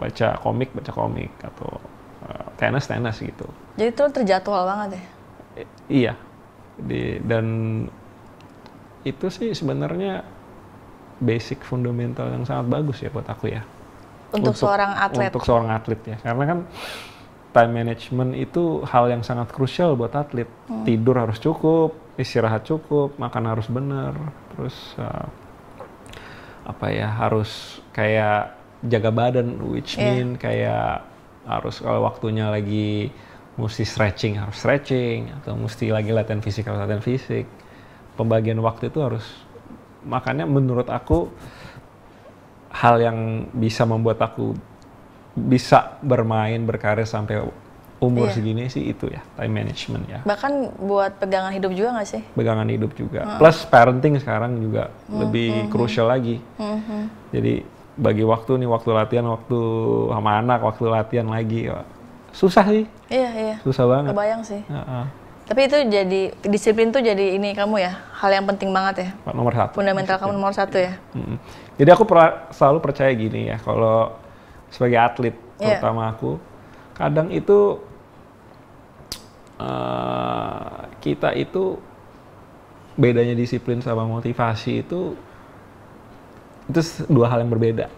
baca komik baca komik atau uh, tenis tenis gitu. Jadi itu terjadwal banget ya. I iya. Di, dan itu sih sebenarnya basic fundamental yang sangat bagus ya buat aku ya. Untuk, untuk seorang atlet. Untuk seorang atlet ya, karena kan time management itu hal yang sangat krusial buat atlet. Hmm. Tidur harus cukup, istirahat cukup, makan harus benar, terus uh, apa ya harus kayak jaga badan, which yeah. mean kayak harus kalau waktunya lagi mesti stretching harus stretching atau mesti lagi latihan fisik harus latihan fisik. Pembagian waktu itu harus makanya menurut aku hal yang bisa membuat aku bisa bermain berkarir sampai umur yeah. segini sih itu ya time management ya bahkan buat pegangan hidup juga nggak sih pegangan hidup juga hmm. plus parenting sekarang juga hmm, lebih hmm, hmm. crucial lagi hmm, hmm, jadi bagi waktu nih waktu latihan waktu sama anak waktu latihan lagi susah sih iya iya susah banget kebayang sih uh -uh. Tapi itu jadi disiplin tuh jadi ini kamu ya hal yang penting banget ya. Pak Nomor satu. Fundamental kamu nomor satu ya. hmm Jadi aku selalu percaya gini ya kalau sebagai atlet yeah. terutama aku kadang itu uh, kita itu bedanya disiplin sama motivasi itu itu dua hal yang berbeda.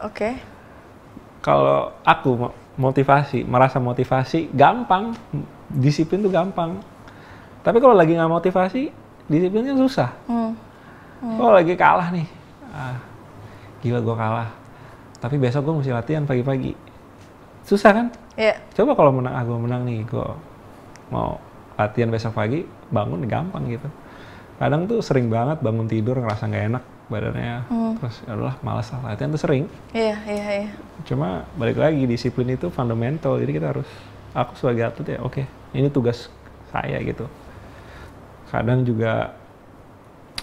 Oke. Okay. Kalau aku motivasi merasa motivasi gampang disiplin tuh gampang. Tapi kalau lagi nggak motivasi, disiplinnya susah. Hmm. Hmm. Kalau oh, lagi kalah nih, ah, gila gue kalah. Tapi besok gue mesti latihan pagi-pagi. Susah kan? Yeah. Coba kalau menang, ah gue menang nih, gue mau latihan besok pagi, bangun gampang gitu. Kadang tuh sering banget bangun tidur ngerasa nggak enak badannya, hmm. terus ya udahlah malas lah latihan tuh sering. Iya yeah, iya yeah, iya. Yeah. Cuma balik lagi disiplin itu fundamental, jadi kita harus aku sebagai atlet ya oke okay, ini tugas saya gitu kadang juga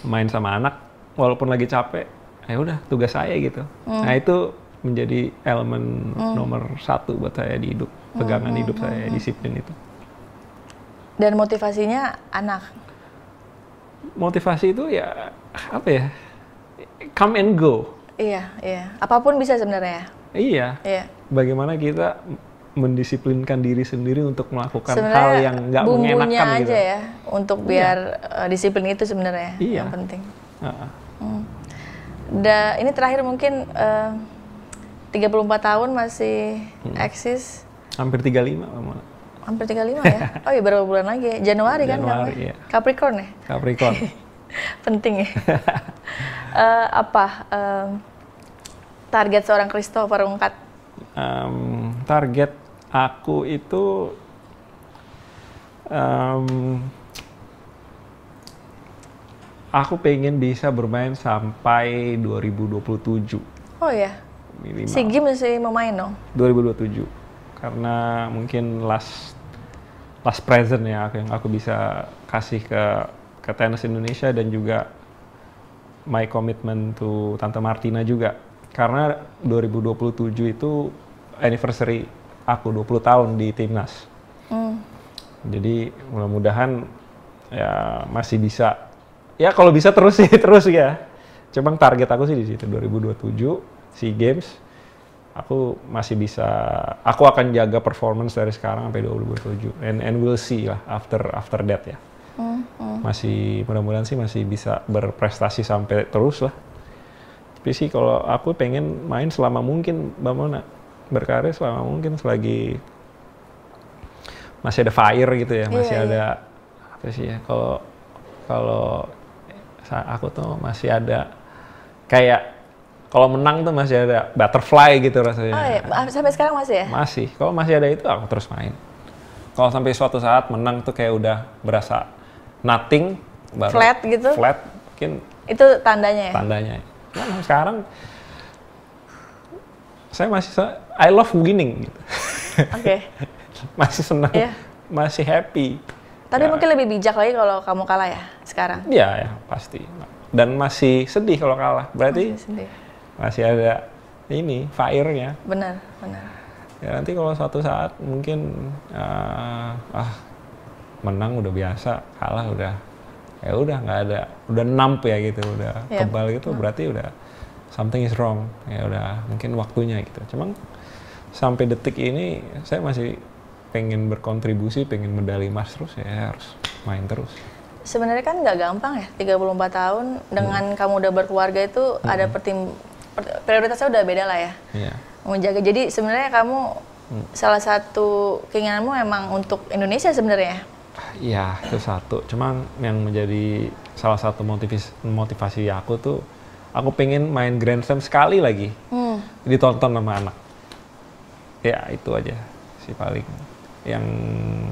main sama anak walaupun lagi capek ya udah tugas saya gitu mm. nah itu menjadi elemen mm. nomor satu buat saya di hidup pegangan mm, hidup hmm, saya hmm, hmm. disiplin itu dan motivasinya anak motivasi itu ya apa ya come and go iya iya apapun bisa sebenarnya ya? iya iya bagaimana kita mendisiplinkan diri sendiri untuk melakukan sebenarnya hal yang nggak mengenakan aja gitu. ya untuk iya. biar iya. disiplin itu sebenarnya iya. yang penting. Uh-uh. Hmm. ini terakhir mungkin eh, uh, 34 tahun masih hmm. eksis. Hampir 35 Mama. Hampir 35 ya. Oh iya berapa bulan lagi? Januari, ya? Januari kan Januari, ya? iya. Capricorn ya? Capricorn. penting ya. uh, apa uh, target seorang Christopher Ungkat? Um, target aku itu um, aku pengen bisa bermain sampai 2027. Oh ya. Minimal. gim masih mau main dong. 2027. Karena mungkin last last present ya yang aku bisa kasih ke ke tenis Indonesia dan juga my commitment to Tante Martina juga. Karena 2027 itu anniversary aku 20 tahun di timnas. Mm. Jadi mudah-mudahan ya masih bisa. Ya kalau bisa terus sih terus ya. Cuman target aku sih di situ 2027 SEA Games aku masih bisa aku akan jaga performance dari sekarang sampai 2027 and and we'll see lah after after that ya. Mm, mm. Masih mudah-mudahan sih masih bisa berprestasi sampai terus lah. Tapi sih kalau aku pengen main selama mungkin Mbak Mona berkarya selama mungkin selagi masih ada fire gitu ya, iya, masih yeah, ada yeah. apa sih ya? Kalau kalau aku tuh masih ada kayak kalau menang tuh masih ada butterfly gitu rasanya. Oh iya, ah, sampai sekarang masih ya? Masih. Kalau masih ada itu aku terus main. Kalau sampai suatu saat menang tuh kayak udah berasa nothing baru flat gitu. Flat mungkin itu tandanya ya? Tandanya. Nah, sekarang saya masih I love winning. Oke. Okay. masih senang, yeah. masih happy. Tapi ya. mungkin lebih bijak lagi kalau kamu kalah ya sekarang. Iya, ya, pasti. Dan masih sedih kalau kalah. Berarti masih, sedih. masih ada ini fire-nya. Benar, benar. Ya nanti kalau suatu saat mungkin uh, ah menang udah biasa, kalah udah ya udah nggak ada, udah nump ya gitu, udah iya, kebal gitu, berarti udah something is wrong. Ya udah mungkin waktunya gitu. Cuman sampai detik ini saya masih pengen berkontribusi, pengen medali emas terus ya harus main terus. Sebenarnya kan nggak gampang ya, 34 tahun dengan hmm. kamu udah berkeluarga itu hmm. ada pertim prioritasnya udah beda lah ya. Yeah. Menjaga. Jadi sebenarnya kamu hmm. salah satu keinginanmu emang untuk Indonesia sebenarnya. Iya, itu satu. Cuman yang menjadi salah satu motivis motivasi aku tuh aku pengen main Grand Slam sekali lagi. Hmm. Ditonton sama anak ya itu aja sih paling yang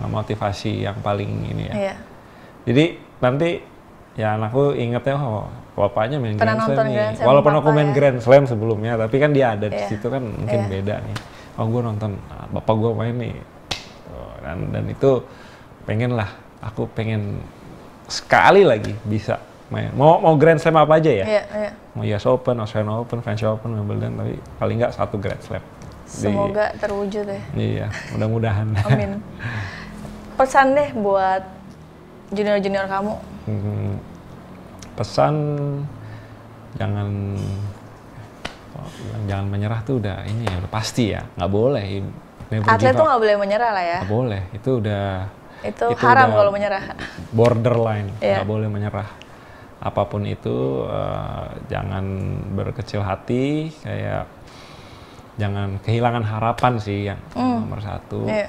motivasi yang paling ini ya. Iya. Jadi nanti ya anakku ingetnya oh bapaknya main Pernah Grand Slam nih. Grand Walaupun aku main ya. Grand Slam sebelumnya, tapi kan dia ada di iya. situ kan mungkin iya. beda nih. Oh gue nonton ah, bapak gue main nih. Oh, dan, dan itu pengen lah, aku pengen sekali lagi bisa main. Mau mau Grand Slam apa aja ya? Iya, iya. Mau US Open, Australian Open, French Open, Wimbledon, tapi paling nggak satu Grand Slam Semoga di, terwujud ya. Iya, mudah-mudahan. Amin. Pesan deh buat junior-junior kamu. Hmm, pesan jangan jangan menyerah tuh udah ini ya udah pasti ya nggak boleh Never atlet tuh nggak boleh menyerah lah ya nggak boleh itu udah itu, itu haram kalau menyerah borderline iya. nggak yeah. boleh menyerah apapun itu uh, jangan berkecil hati kayak jangan kehilangan harapan sih yang mm. nomor satu. Yeah. Iya.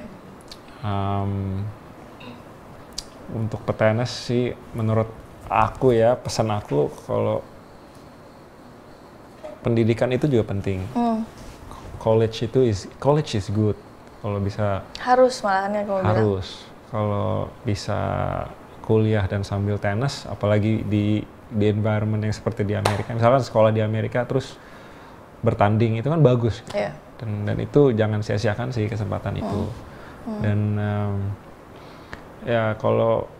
Um, untuk petenis sih menurut aku ya pesan aku kalau pendidikan itu juga penting. Mm. College itu is college is good kalau bisa harus malahnya kalau harus kalau bisa kuliah dan sambil tenis apalagi di di environment yang seperti di Amerika misalkan sekolah di Amerika terus bertanding itu kan bagus yeah. dan dan itu jangan sia-siakan sih kesempatan mm. itu mm. dan um, ya kalau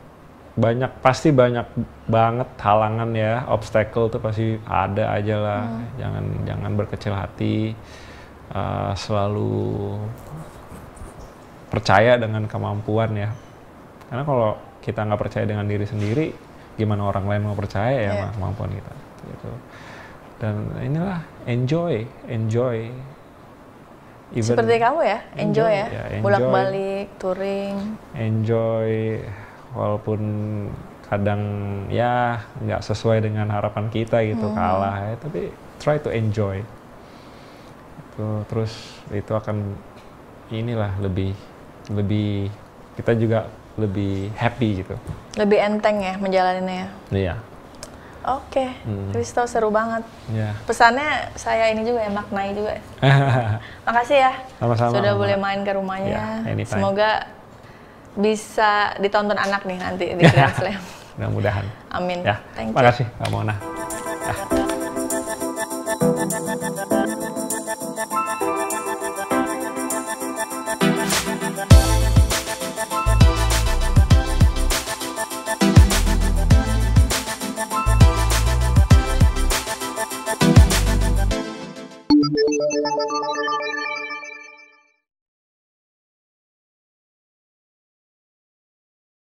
banyak pasti banyak banget halangan ya obstacle tuh pasti ada aja lah hmm. jangan jangan berkecil hati uh, selalu percaya dengan kemampuan ya karena kalau kita nggak percaya dengan diri sendiri gimana orang lain mau percaya ya yeah. kemampuan kita gitu dan inilah enjoy, enjoy. Even, Seperti kamu ya, enjoy, enjoy ya, ya bolak-balik, touring. Enjoy, walaupun kadang ya nggak sesuai dengan harapan kita gitu hmm. kalah ya, tapi try to enjoy. Itu terus itu akan inilah lebih lebih kita juga lebih happy gitu. Lebih enteng ya menjalaninya ya. Iya. Oke, okay. hmm. seru banget. Yeah. Pesannya saya ini juga ya maknai juga. Makasih ya. Sama-sama. Sudah sama. boleh main ke rumahnya. Yeah, iya, Semoga bisa ditonton anak nih nanti di iya. Grand Slam. Mudah-mudahan. Amin. Yeah. Thank you. Makasih, Kak Mona. Yeah.